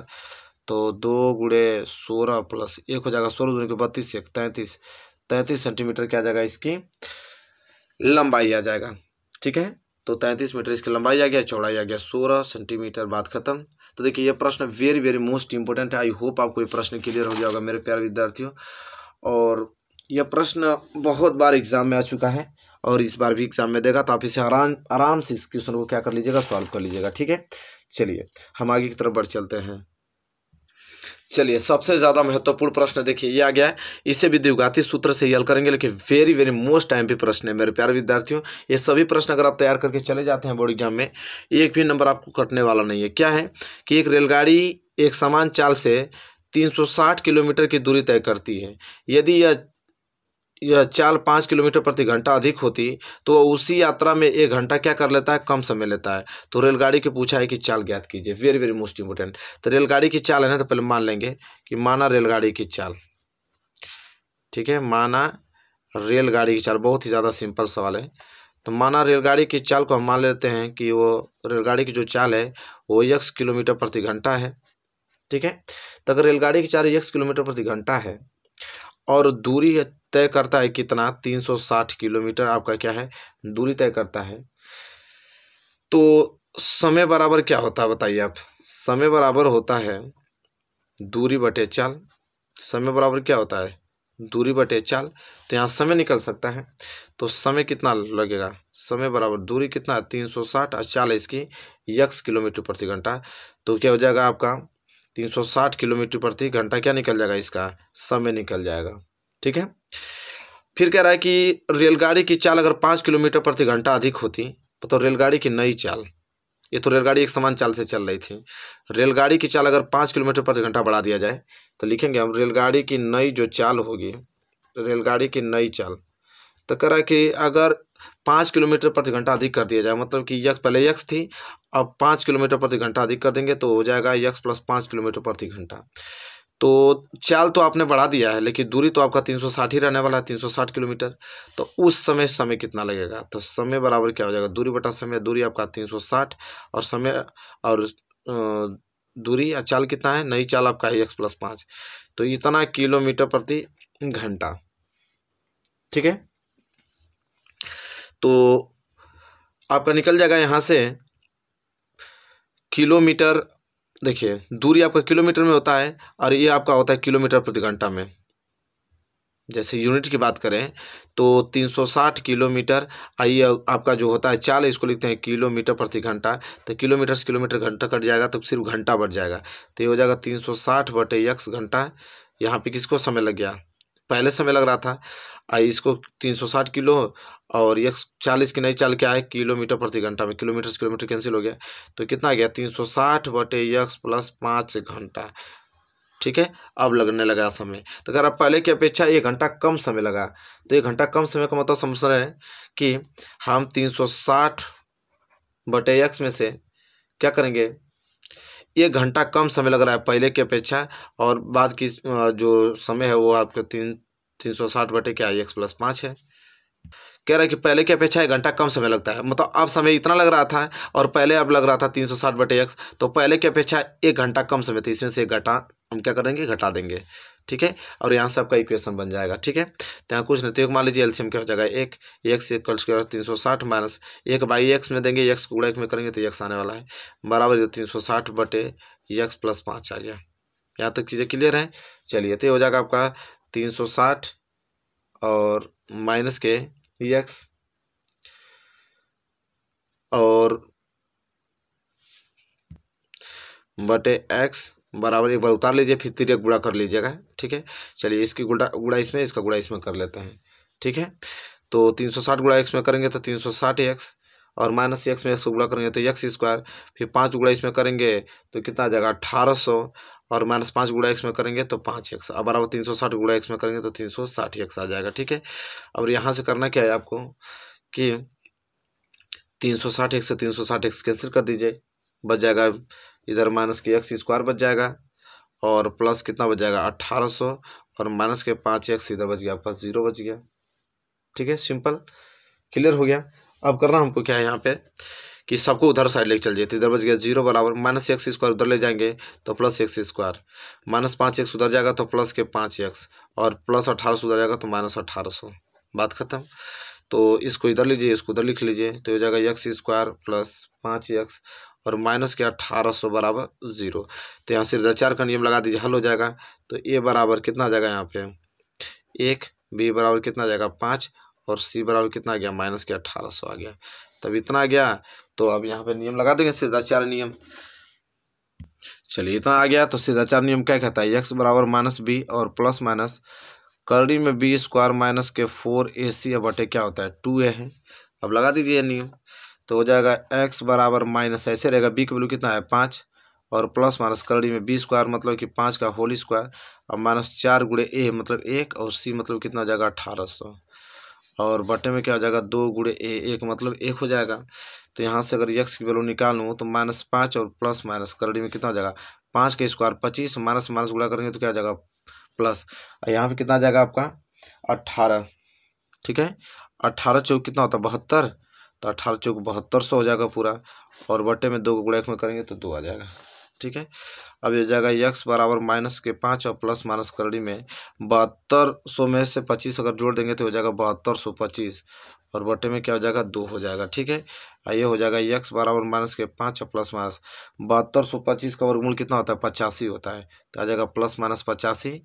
तो दो गुड़े सोलह प्लस एक हो जाएगा सोलह दो बत्तीस एक तैंतीस तैंतीस सेंटीमीटर क्या आ जाएगा इसकी लंबाई आ जाएगा ठीक है तो तैंतीस मीटर इसकी लंबाई आ गया चौड़ाई आ गया सोलह सेंटीमीटर बात खत्म तो देखिए यह प्रश्न वेरी वेरी मोस्ट इंपॉर्टेंट है आई होप आपको ये प्रश्न क्लियर हो होगा मेरे प्यारे विद्यार्थियों और यह प्रश्न बहुत बार एग्जाम में आ चुका है और इस बार भी एग्जाम में देगा तो आप इसे आराम आराम से इस क्वेश्चन को क्या कर लीजिएगा सॉल्व कर लीजिएगा ठीक है चलिए हम आगे की तरफ बढ़ चलते हैं चलिए सबसे ज़्यादा महत्वपूर्ण प्रश्न देखिए ये आ गया है इसे भी द्विघाती सूत्र से हल करेंगे लेकिन वेरी वेरी मोस्ट टाइम पे प्रश्न है मेरे प्यारे विद्यार्थियों ये सभी प्रश्न अगर आप तैयार करके चले जाते हैं बोर्ड एग्जाम में एक भी नंबर आपको कटने वाला नहीं है क्या है कि एक रेलगाड़ी एक समान चाल से 360 किलोमीटर की दूरी तय करती है यदि यह या चाल पाँच किलोमीटर प्रति घंटा अधिक होती तो उसी यात्रा में एक घंटा क्या कर लेता है कम समय लेता है तो रेलगाड़ी के पूछा है कि चाल ज्ञात कीजिए वेरी वेरी मोस्ट इंपोर्टेंट तो रेलगाड़ी की चाल है ना तो पहले मान लेंगे कि माना रेलगाड़ी की चाल ठीक है माना रेलगाड़ी की चाल बहुत ही ज़्यादा सिंपल सवाल है तो माना रेलगाड़ी की चाल को हम मान लेते हैं कि वो रेलगाड़ी की जो चाल है वो यक्स किलोमीटर प्रति घंटा है ठीक है तो अगर रेलगाड़ी की चाल यक्स किलोमीटर प्रति घंटा है और दूरी तय करता है कितना तीन सौ साठ किलोमीटर आपका क्या है दूरी तय करता है तो समय बराबर क्या होता है बताइए आप समय बराबर होता है दूरी बटे चाल समय बराबर क्या होता है दूरी बटे चाल तो यहाँ समय निकल सकता है तो समय कितना लगेगा समय बराबर दूरी कितना तीन सौ साठ और चाल इसकी यक्स किलोमीटर प्रति घंटा तो क्या हो जाएगा आपका तीन सौ साठ किलोमीटर प्रति घंटा क्या निकल जाएगा इसका समय निकल जाएगा ठीक है फिर कह रहा है कि रेलगाड़ी की चाल अगर पाँच किलोमीटर प्रति घंटा अधिक होती तो रेलगाड़ी की नई चाल ये तो रेलगाड़ी एक समान चाल से चल रही थी रेलगाड़ी की चाल अगर पाँच किलोमीटर प्रति घंटा बढ़ा दिया जाए तो लिखेंगे हम रेलगाड़ी की नई जो चाल होगी रेलगाड़ी की नई चाल तो कह रहा है कि अगर पाँच किलोमीटर प्रति घंटा अधिक कर दिया जाए मतलब कि यक्स पहले यक्स थी अब पाँच किलोमीटर प्रति घंटा अधिक कर देंगे तो हो जाएगा यक्स प्लस पाँच किलोमीटर प्रति घंटा तो चाल तो आपने बढ़ा दिया है लेकिन दूरी तो आपका तीन सौ साठ ही रहने वाला है तीन सौ साठ किलोमीटर तो उस समय समय कितना लगेगा तो समय बराबर क्या हो जाएगा दूरी बटा समय दूरी आपका तीन सौ साठ और समय और दूरी या चाल कितना है नई चाल आपका है एक्स प्लस पाँच तो इतना किलोमीटर प्रति घंटा ठीक है तो आपका निकल जाएगा यहाँ से किलोमीटर देखिए दूरी आपका किलोमीटर में होता है और ये आपका होता है किलोमीटर प्रति घंटा में जैसे यूनिट की बात करें तो 360 किलोमीटर आइए आपका जो होता है चाल इसको लिखते हैं किलोमीटर प्रति घंटा तो किलोमीटर से किलोमीटर घंटा कट जाएगा तो सिर्फ घंटा बढ़ जाएगा तो ये हो जाएगा 360 सौ साठ बटे यक्स घंटा यहाँ पे किसको समय लग गया पहले समय लग रहा था आई इसको 360 किलो और एक चालीस की नई चाल क्या है किलोमीटर प्रति घंटा में किलोमीटर से किलोमीटर कैंसिल हो गया तो कितना आ गया तीन सौ साठ बटे यक्स प्लस पाँच घंटा ठीक है अब लगने लगा समय तो अगर आप पहले की अपेक्षा एक घंटा कम समय लगा तो एक घंटा कम समय का मतलब समझ रहे हैं कि हम तीन सौ साठ बटे यक्स में से क्या करेंगे एक घंटा कम समय लग रहा है पहले की अपेक्षा और बाद की जो समय है वो आपके तीन तीन सौ साठ बटे क्या एक्स प्लस पाँच है कह रहा है कि पहले की अपेक्षा एक घंटा कम समय लगता है मतलब अब समय इतना लग रहा था और पहले अब लग रहा था तीन सौ साठ बटे एक्स तो पहले की अपेक्षा एक घंटा कम समय था इसमें से एक घटा हम क्या करेंगे घटा देंगे ठीक है और यहाँ से आपका इक्वेशन बन जाएगा ठीक है तो यहाँ कुछ नहीं तो मान लीजिए एल्सियम क्या हो जाएगा एक एक से कल तीन सौ साठ माइनस एक बाई एक्स में देंगे एक्स कूड़ा एक में करेंगे तो एक्स आने वाला है बराबर तीन सौ साठ बटे एक्स प्लस पाँच आ गया यहाँ तक चीज़ें क्लियर हैं चलिए तो हो जाएगा आपका तीन सौ साठ और माइनस के एक्स और बटे एक्स बराबर एक बार उतार लीजिए फिर तिरक गुड़ा कर लीजिएगा ठीक है चलिए इसकी गुड़ा गुड़ा इसमें इसका गुड़ा इसमें कर लेते हैं ठीक है तो तीन सौ साठ गुड़ा एक्स में करेंगे तो तीन सौ साठ एक्स और माइनस एक्स में एक्स गुड़ा करेंगे तो एक्स स्क्वायर फिर पाँच गुड़ा इसमें करेंगे तो कितना आ जाएगा अठारह सौ और माइनस पाँच गुड़ा एक्स में करेंगे तो पाँच एक्स अब बराबर तीन सौ साठ गुड़ा एक्स में करेंगे तो तीन सौ साठ एक्स आ जाएगा ठीक है और यहाँ से करना क्या है आपको कि तीन सौ साठ एक्स से तीन सौ साठ एक्स कैंसिल कर दीजिए बच जाएगा इधर माइनस के एक्स स्क्वायर बच जाएगा और प्लस कितना बच जाएगा अट्ठारह सौ और माइनस के पाँच एक्स इधर बच गया आपका जीरो बच गया ठीक है सिंपल क्लियर हो गया अब करना हमको क्या है यहाँ पे कि सबको उधर साइड लेके चल जाए तो इधर बच गया जीरो बराबर माइनस एक्स स्क्वायर उधर ले जाएंगे तो प्लस एक्स स्क्वायर माइनस पाँच एक्स उधर जाएगा तो प्लस के पाँच एक्स और प्लस अट्ठारह सौ उधर जाएगा तो माइनस अट्ठारह सौ बात खत्म तो इसको इधर लीजिए इसको उधर लिख लीजिए तो हो जाएगा एक्स स्क्वायर प्लस पाँच एक्स और माइनस के अठारह सौ बराबर ज़ीरो तो यहाँ से चार का नियम लगा दीजिए हल हो जाएगा तो ए बराबर कितना जाएगा यहाँ पे एक बी बराबर कितना जाएगा पाँच और सी बराबर कितना आ गया माइनस के अठारह सौ आ गया तब इतना गया तो अब यहाँ पे नियम लगा देंगे सीधा चार नियम चलिए इतना आ गया तो सीधा चार नियम क्या कहता है एक्स बराबर माइनस बी और प्लस माइनस करड़ी में बी स्क्वायर माइनस के फोर ए सी अब बटे क्या होता है टू ए है अब लगा दीजिए नियम तो हो जाएगा एक्स बराबर माइनस ऐसे रहेगा बी की वैल्यू कितना है पाँच और प्लस माइनस करड़ी में बी स्क्वायर मतलब कि पाँच का होल स्क्वायर और माइनस चार गुड़े ए मतलब एक और सी मतलब कितना हो जाएगा अठारह सौ और बटे में क्या हो जाएगा दो गुड़े ए एक मतलब एक हो जाएगा तो यहाँ से अगर यक्स की वैल्यू निकालूँ तो माइनस पाँच और प्लस माइनस करड़ी में कितना हो जाएगा पाँच का स्क्वायर पच्चीस माइनस माइनस गुड़ा करेंगे तो क्या हो जाएगा प्लस और यहाँ पर कितना आ जाएगा आपका अट्ठारह ठीक है अट्ठारह चौक कितना होता है बहत्तर तो अठारह चौक बहत्तर सौ हो जाएगा पूरा और बटे में दो गुड़ा एक में करेंगे तो दो आ जाएगा ठीक है अब ये जाएगा यक्स बराबर माइनस के पाँच और प्लस माइनस करड़ी में बहत्तर सौ में से पच्चीस अगर जोड़ देंगे तो हो जाएगा बहत्तर सौ पच्चीस और बटे में क्या हो जाएगा दो हो जाएगा ठीक है ये हो जाएगा यक्स बराबर माइनस के पाँच और प्लस माइनस बहत्तर सौ पच्चीस का वर्गमूल कितना होता है पचासी होता है तो आ जाएगा प्लस माइनस पचासी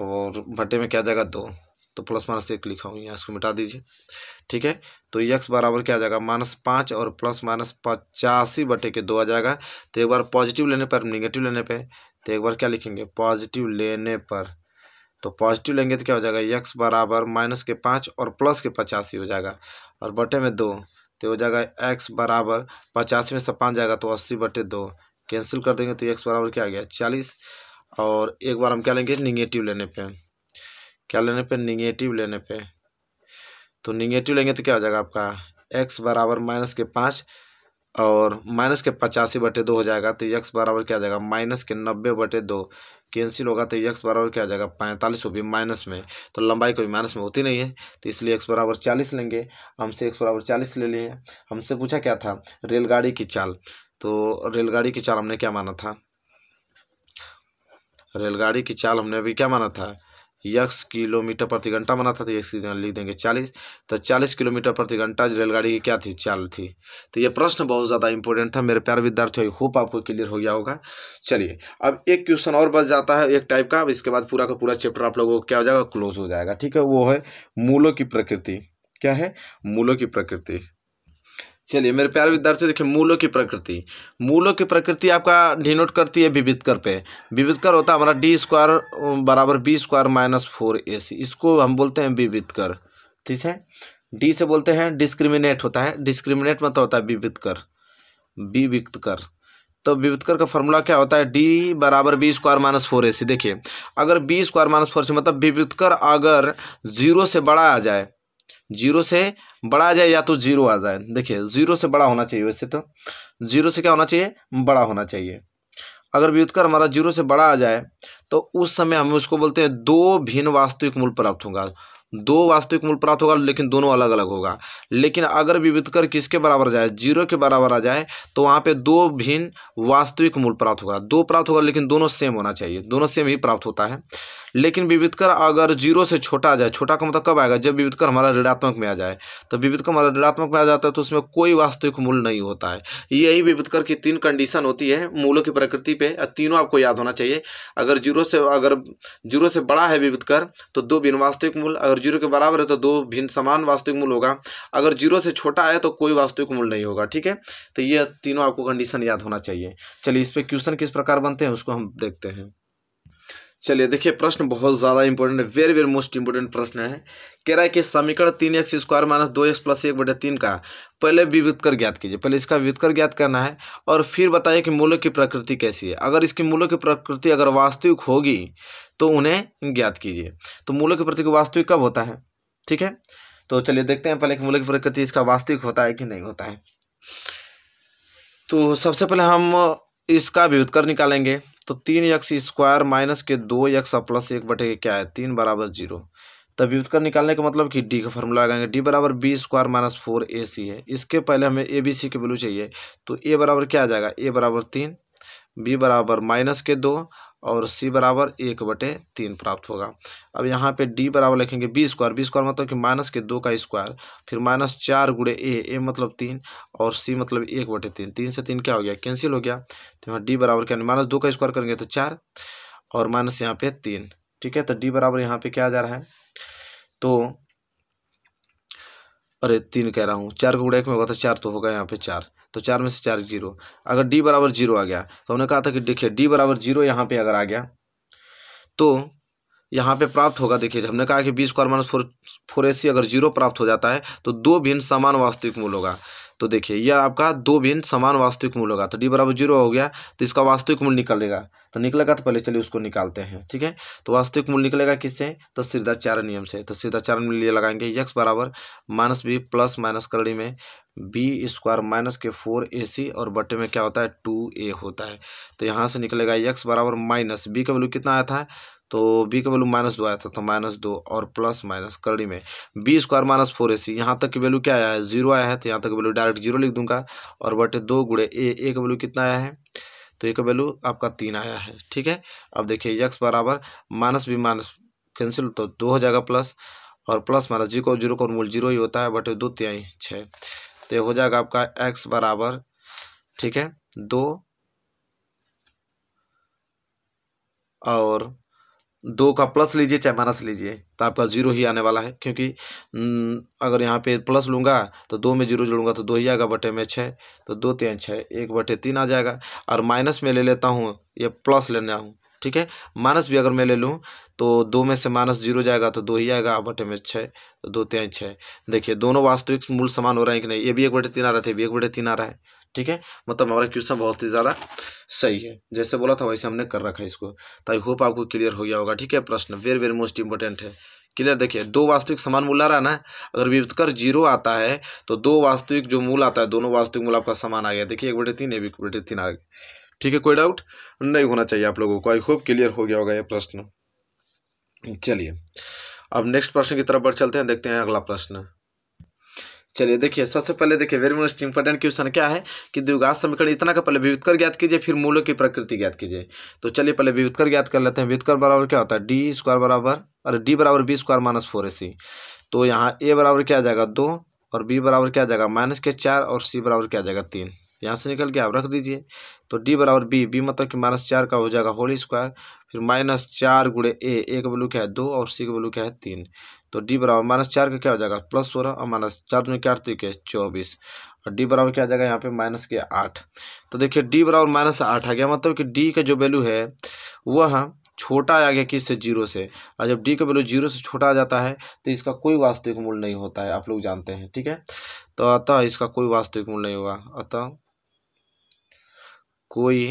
और भट्टे में क्या जाएगा दो तो प्लस माइनस एक लिखा हूँ यहाँ इसको मिटा दीजिए ठीक है तो यक्स बराबर क्या आ जाएगा माइनस पाँच और प्लस माइनस पचासी बटे के दो आ जाएगा तो एक बार पॉजिटिव लेने पर निगेटिव लेने पर तो एक बार क्या लिखेंगे पॉजिटिव लेने पर तो पॉजिटिव लेंगे तो क्या हो जाएगा यक्स बराबर माइनस के पाँच और प्लस के पचासी हो जाएगा और बटे में दो तो हो जाएगा एक्स बराबर पचासी में से पाँच जाएगा तो अस्सी बटे दो कैंसिल कर देंगे तो एक्स बराबर क्या आ गया चालीस और एक बार हम क्या लेंगे निगेटिव लेने पे क्या लेने पे निगेटिव लेने पे तो निगेटिव लेंगे तो क्या हो जाएगा आपका एक्स बराबर माइनस के पाँच और माइनस के पचासी बटे दो हो जाएगा तो यक्स बराबर क्या आ जाएगा माइनस के नब्बे बटे दो कैंसिल होगा तो यक्स बराबर क्या आ जाएगा पैंतालीस वो भी माइनस में तो लंबाई कोई माइनस में होती नहीं है तो इसलिए एक्स बराबर चालीस लेंगे हमसे एक्स बराबर चालीस ले लिए हमसे पूछा क्या था रेलगाड़ी की चाल तो रेलगाड़ी की चाल हमने क्या माना था रेलगाड़ी की चाल हमने अभी क्या माना था यक्स किलोमीटर प्रति घंटा बना था तो यक्स लिख देंगे चालीस तो चालीस किलोमीटर प्रति घंटा रेलगाड़ी की क्या थी चाल थी तो ये प्रश्न बहुत ज़्यादा इंपॉर्टेंट था मेरे प्यार विद्यार्थी आई होप आपको क्लियर हो गया होगा चलिए अब एक क्वेश्चन और बच जाता है एक टाइप का अब इसके बाद पूरा का पूरा चैप्टर आप लोगों को क्या हो जाएगा क्लोज हो जाएगा ठीक है वो है मूलों की प्रकृति क्या है मूलों की प्रकृति चलिए मेरे प्यारे विद्यार्थियों देखिए मूलों की प्रकृति मूलों की प्रकृति आपका डिनोट करती है विभितकर पे कर होता है हमारा डी स्क्वायर बराबर b square minus four a c इसको हम बोलते हैं कर ठीक है डी से बोलते हैं डिस्क्रिमिनेट होता है डिस्क्रिमिनेट मतलब होता है विविधकर कर तो कर का फॉर्मूला क्या होता है डी बराबर b square minus four a c देखिए अगर b square minus four c मतलब विविधकर अगर जीरो से बड़ा आ जाए जीरो से बड़ा आ जाए या तो जीरो आ जाए देखिए जीरो से बड़ा होना चाहिए वैसे तो जीरो से क्या होना चाहिए बड़ा होना चाहिए अगर व्युत्कर हमारा जीरो से बड़ा आ जाए तो उस समय हम उसको बोलते हैं दो भिन्न वास्तविक मूल प्राप्त होगा दो वास्तविक मूल प्राप्त होगा लेकिन दोनों अलग अलग होगा लेकिन अगर विविधकर किसके बराबर जाए जीरो के बराबर आ जाए तो वहाँ पे दो भिन्न वास्तविक मूल प्राप्त होगा दो प्राप्त होगा लेकिन दोनों सेम होना चाहिए दोनों सेम ही प्राप्त होता है लेकिन विविधकर अगर जीरो से छोटा आ जाए छोटा का मतलब कब आएगा जब विविधकर हमारा ऋणात्मक में आ जाए तो विविधकर हमारा ऋणात्मक में आ जाता है तो उसमें कोई वास्तविक मूल नहीं होता है यही विविधकर की तीन कंडीशन होती है मूलों की प्रकृति पे तीनों आपको याद होना चाहिए अगर जीरो से अगर जीरो से बड़ा है विविधकर तो दो भिन्न वास्तविक मूल अगर अगर जीरो के बराबर है तो दो भिन्न समान वास्तविक मूल होगा अगर जीरो से छोटा है तो कोई वास्तविक मूल नहीं होगा ठीक है तो ये तीनों आपको कंडीशन याद होना चाहिए चलिए इस पर क्वेश्चन किस प्रकार बनते हैं उसको हम देखते हैं चलिए देखिए प्रश्न बहुत ज़्यादा इंपॉर्टेंट है वेरी वेरी मोस्ट इंपॉर्टेंट प्रश्न है कह रहा है कि समीकरण तीन एक्स स्क्वायर माइनस दो एक्स प्लस एक बटे तीन का पहले कर ज्ञात कीजिए पहले इसका कर ज्ञात करना है और फिर बताइए कि मूल्यों की प्रकृति कैसी है अगर इसकी मूलों की प्रकृति अगर वास्तविक होगी तो उन्हें ज्ञात कीजिए तो मूल्यों की प्रकृति वास्तविक कब होता है ठीक है तो चलिए देखते हैं पहले कि मूल्य की प्रकृति इसका वास्तविक होता है कि नहीं होता है तो सबसे पहले हम इसका कर निकालेंगे तो तीन यक्स स्क्वायर माइनस के दो यक्स प्लस एक बटे क्या है तीन बराबर जीरो तब व्युत्कर निकालने का मतलब कि डी का फॉर्मूला लगाएंगे डी बराबर b square minus four a c है इसके पहले हमें ए बी सी की वैल्यू चाहिए तो ए बराबर क्या आ जाएगा ए बराबर तीन बी बराबर माइनस के दो और सी बराबर एक बटे तीन प्राप्त होगा अब यहाँ पे डी बराबर लिखेंगे बी स्क्वायर बी स्क्वायर मतलब कि माइनस के दो का स्क्वायर फिर माइनस चार गुड़े ए ए मतलब तीन और सी मतलब एक बटे तीन तीन से तीन क्या हो गया कैंसिल हो गया तो यहाँ डी बराबर क्या माइनस दो का स्क्वायर करेंगे तो चार और माइनस यहाँ पे तीन ठीक है तो डी बराबर यहाँ पे क्या आ जा रहा है तो अरे तीन कह रहा हूँ चार का गुड़ा एक में होगा तो चार तो होगा यहाँ पे चार तो चार में से चार जीरो अगर डी बराबर जीरो आ गया तो हमने कहा था कि देखिए डी बराबर जीरो यहाँ पे अगर आ गया तो यहाँ पे प्राप्त होगा देखिए हमने कहा कि b square minus four four a c अगर जीरो प्राप्त हो जाता है तो दो भिन्न समान वास्तविक मूल होगा तो देखिए यह आपका दो भिन्न समान वास्तविक मूल होगा तो डी बराबर जीरो हो गया तो इसका वास्तविक मूल निकलेगा तो निकलेगा तो पहले चलिए उसको निकालते हैं ठीक है तो वास्तविक मूल निकलेगा किससे तो सीधाचार नियम से तो सीधाचार नियम लिए लगाएंगे यक्स बराबर माइनस बी प्लस माइनस करड़ी में बी स्क्वायर माइनस के फोर ए सी और बटे में क्या होता है टू ए होता है तो यहाँ से निकलेगा यक्स बराबर माइनस बी का वैल्यू कितना आया था तो बी का वैल्यू माइनस दो आया था तो माइनस दो और प्लस माइनस करड़ी में b square minus four a c यहाँ तक की वैल्यू क्या आया है जीरो आया है तो यहाँ तक वैल्यू डायरेक्ट जीरो लिख दूंगा और बटे दो गुड़े ए ए का वैल्यू कितना आया है तो ए का वैल्यू आपका तीन आया है ठीक है अब देखिए यक्स बराबर माइनस बी माइनस कैंसिल तो दो हो जाएगा प्लस और प्लस माइनस जी को जीरो का मूल जीरो ही होता है बटे दो तिहाई छः तो हो जाएगा आपका एक्स बराबर ठीक है दो और दो का प्लस लीजिए चाहे माइनस लीजिए तो आपका जीरो ही आने वाला है क्योंकि अगर यहाँ पे प्लस लूँगा तो दो में जीरो जोड़ूंगा तो दो ही आएगा बटे में छः तो दो तीन छः एक बटे तीन आ जाएगा और माइनस में ले लेता हूँ या प्लस लेने आऊँ ठीक है माइनस भी अगर मैं ले लूँ तो दो में से माइनस जीरो जाएगा तो दो ही आएगा बटे में छः तो दो तीन छः देखिए दोनों वास्तविक मूल समान हो रहे हैं कि नहीं ये भी एक बटे तीन आ रहा था तो ये भी एक बटे तीन आ रहा है ठीक है मतलब हमारा क्वेश्चन बहुत ही ज़्यादा सही है जैसे बोला था वैसे हमने कर रखा है इसको तो आई होप आपको क्लियर हो गया होगा ठीक है प्रश्न वेरी वेरी मोस्ट इंपॉर्टेंट है क्लियर देखिए दो वास्तविक समान मूल आ रहा है ना अगर व्युत्कर जीरो आता है तो दो वास्तविक जो मूल आता है दोनों वास्तविक मूल आपका समान आ गया देखिए एक बटे तीन एक बटे तीन आ गया ठीक है कोई डाउट नहीं होना चाहिए आप लोगों को आई होप क्लियर हो गया होगा ये प्रश्न चलिए अब नेक्स्ट प्रश्न की तरफ बढ़ चलते हैं देखते हैं अगला प्रश्न चलिए देखिए सबसे पहले देखिए वेरी मोस्ट इंपॉर्टेंट क्वेश्चन क्या है कि द्विघात समीकरण इतना का पहले कर ज्ञात कीजिए फिर मूलों की प्रकृति ज्ञात कीजिए तो चलिए पहले कर ज्ञात कर लेते हैं कर बराबर क्या होता है डी स्क्वायर बराबर और डी बराबर b square minus four a c तो यहाँ ए बराबर क्या आ जाएगा दो और बी बराबर क्या आ जाएगा माइनस के चार और सी बराबर क्या आ जाएगा तीन यहाँ से निकल के आप रख दीजिए तो डी बराबर बी बी मतलब कि माइनस चार का हो जाएगा होल स्क्वायर फिर माइनस चार गुड़े ए ए का वैल्यू क्या है दो और सी का वैल्यू क्या है तीन तो डी बराबर माइनस चार का क्या हो जाएगा प्लस सोलह और माइनस चार में क्या आती तो है चौबीस और डी बराबर क्या आ जाएगा यहाँ पे माइनस के आठ तो देखिए डी बराबर माइनस आठ आ गया मतलब कि डी का जो वैल्यू है वह छोटा आ गया किस से जीरो से और जब डी का वैल्यू जीरो से छोटा आ जाता है तो इसका कोई वास्तविक मूल्य नहीं होता है आप लोग जानते हैं ठीक है तो अतः इसका कोई वास्तविक मूल्य नहीं होगा अतः कोई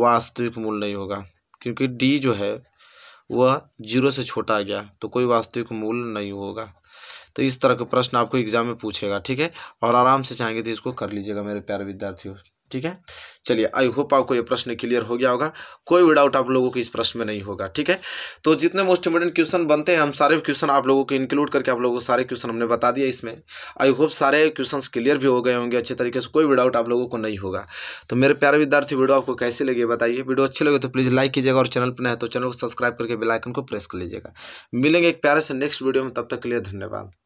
वास्तविक मूल्य नहीं होगा क्योंकि डी जो है वह जीरो से छोटा आ गया तो कोई वास्तविक मूल्य नहीं होगा तो इस तरह का प्रश्न आपको एग्जाम में पूछेगा ठीक है और आराम से चाहेंगे तो इसको कर लीजिएगा मेरे प्यारे विद्यार्थियों ठीक है चलिए आई होप आपको ये प्रश्न क्लियर हो गया होगा कोई भी डाउट आप लोगों को इस प्रश्न में नहीं होगा ठीक है तो जितने मोस्ट इंपोर्टेंट क्वेश्चन बनते हैं हम सारे क्वेश्चन आप लोगों को इंक्लूड करके आप लोगों को सारे क्वेश्चन हमने बता दिया इसमें आई होप सारे क्वेश्चन क्लियर भी हो गए होंगे अच्छे तरीके से कोई भी डाउट आप लोगों को नहीं होगा तो मेरे प्यारे विद्यार्थी वीडियो आपको कैसे लगे बताइए वीडियो अच्छे लगे तो प्लीज़ लाइक कीजिएगा और चैनल पर नहीं तो चैनल को सब्सक्राइब करके बेलाइकन को प्रेस कर लीजिएगा मिलेंगे एक प्यारे से नेक्स्ट वीडियो में तब तक के लिए धन्यवाद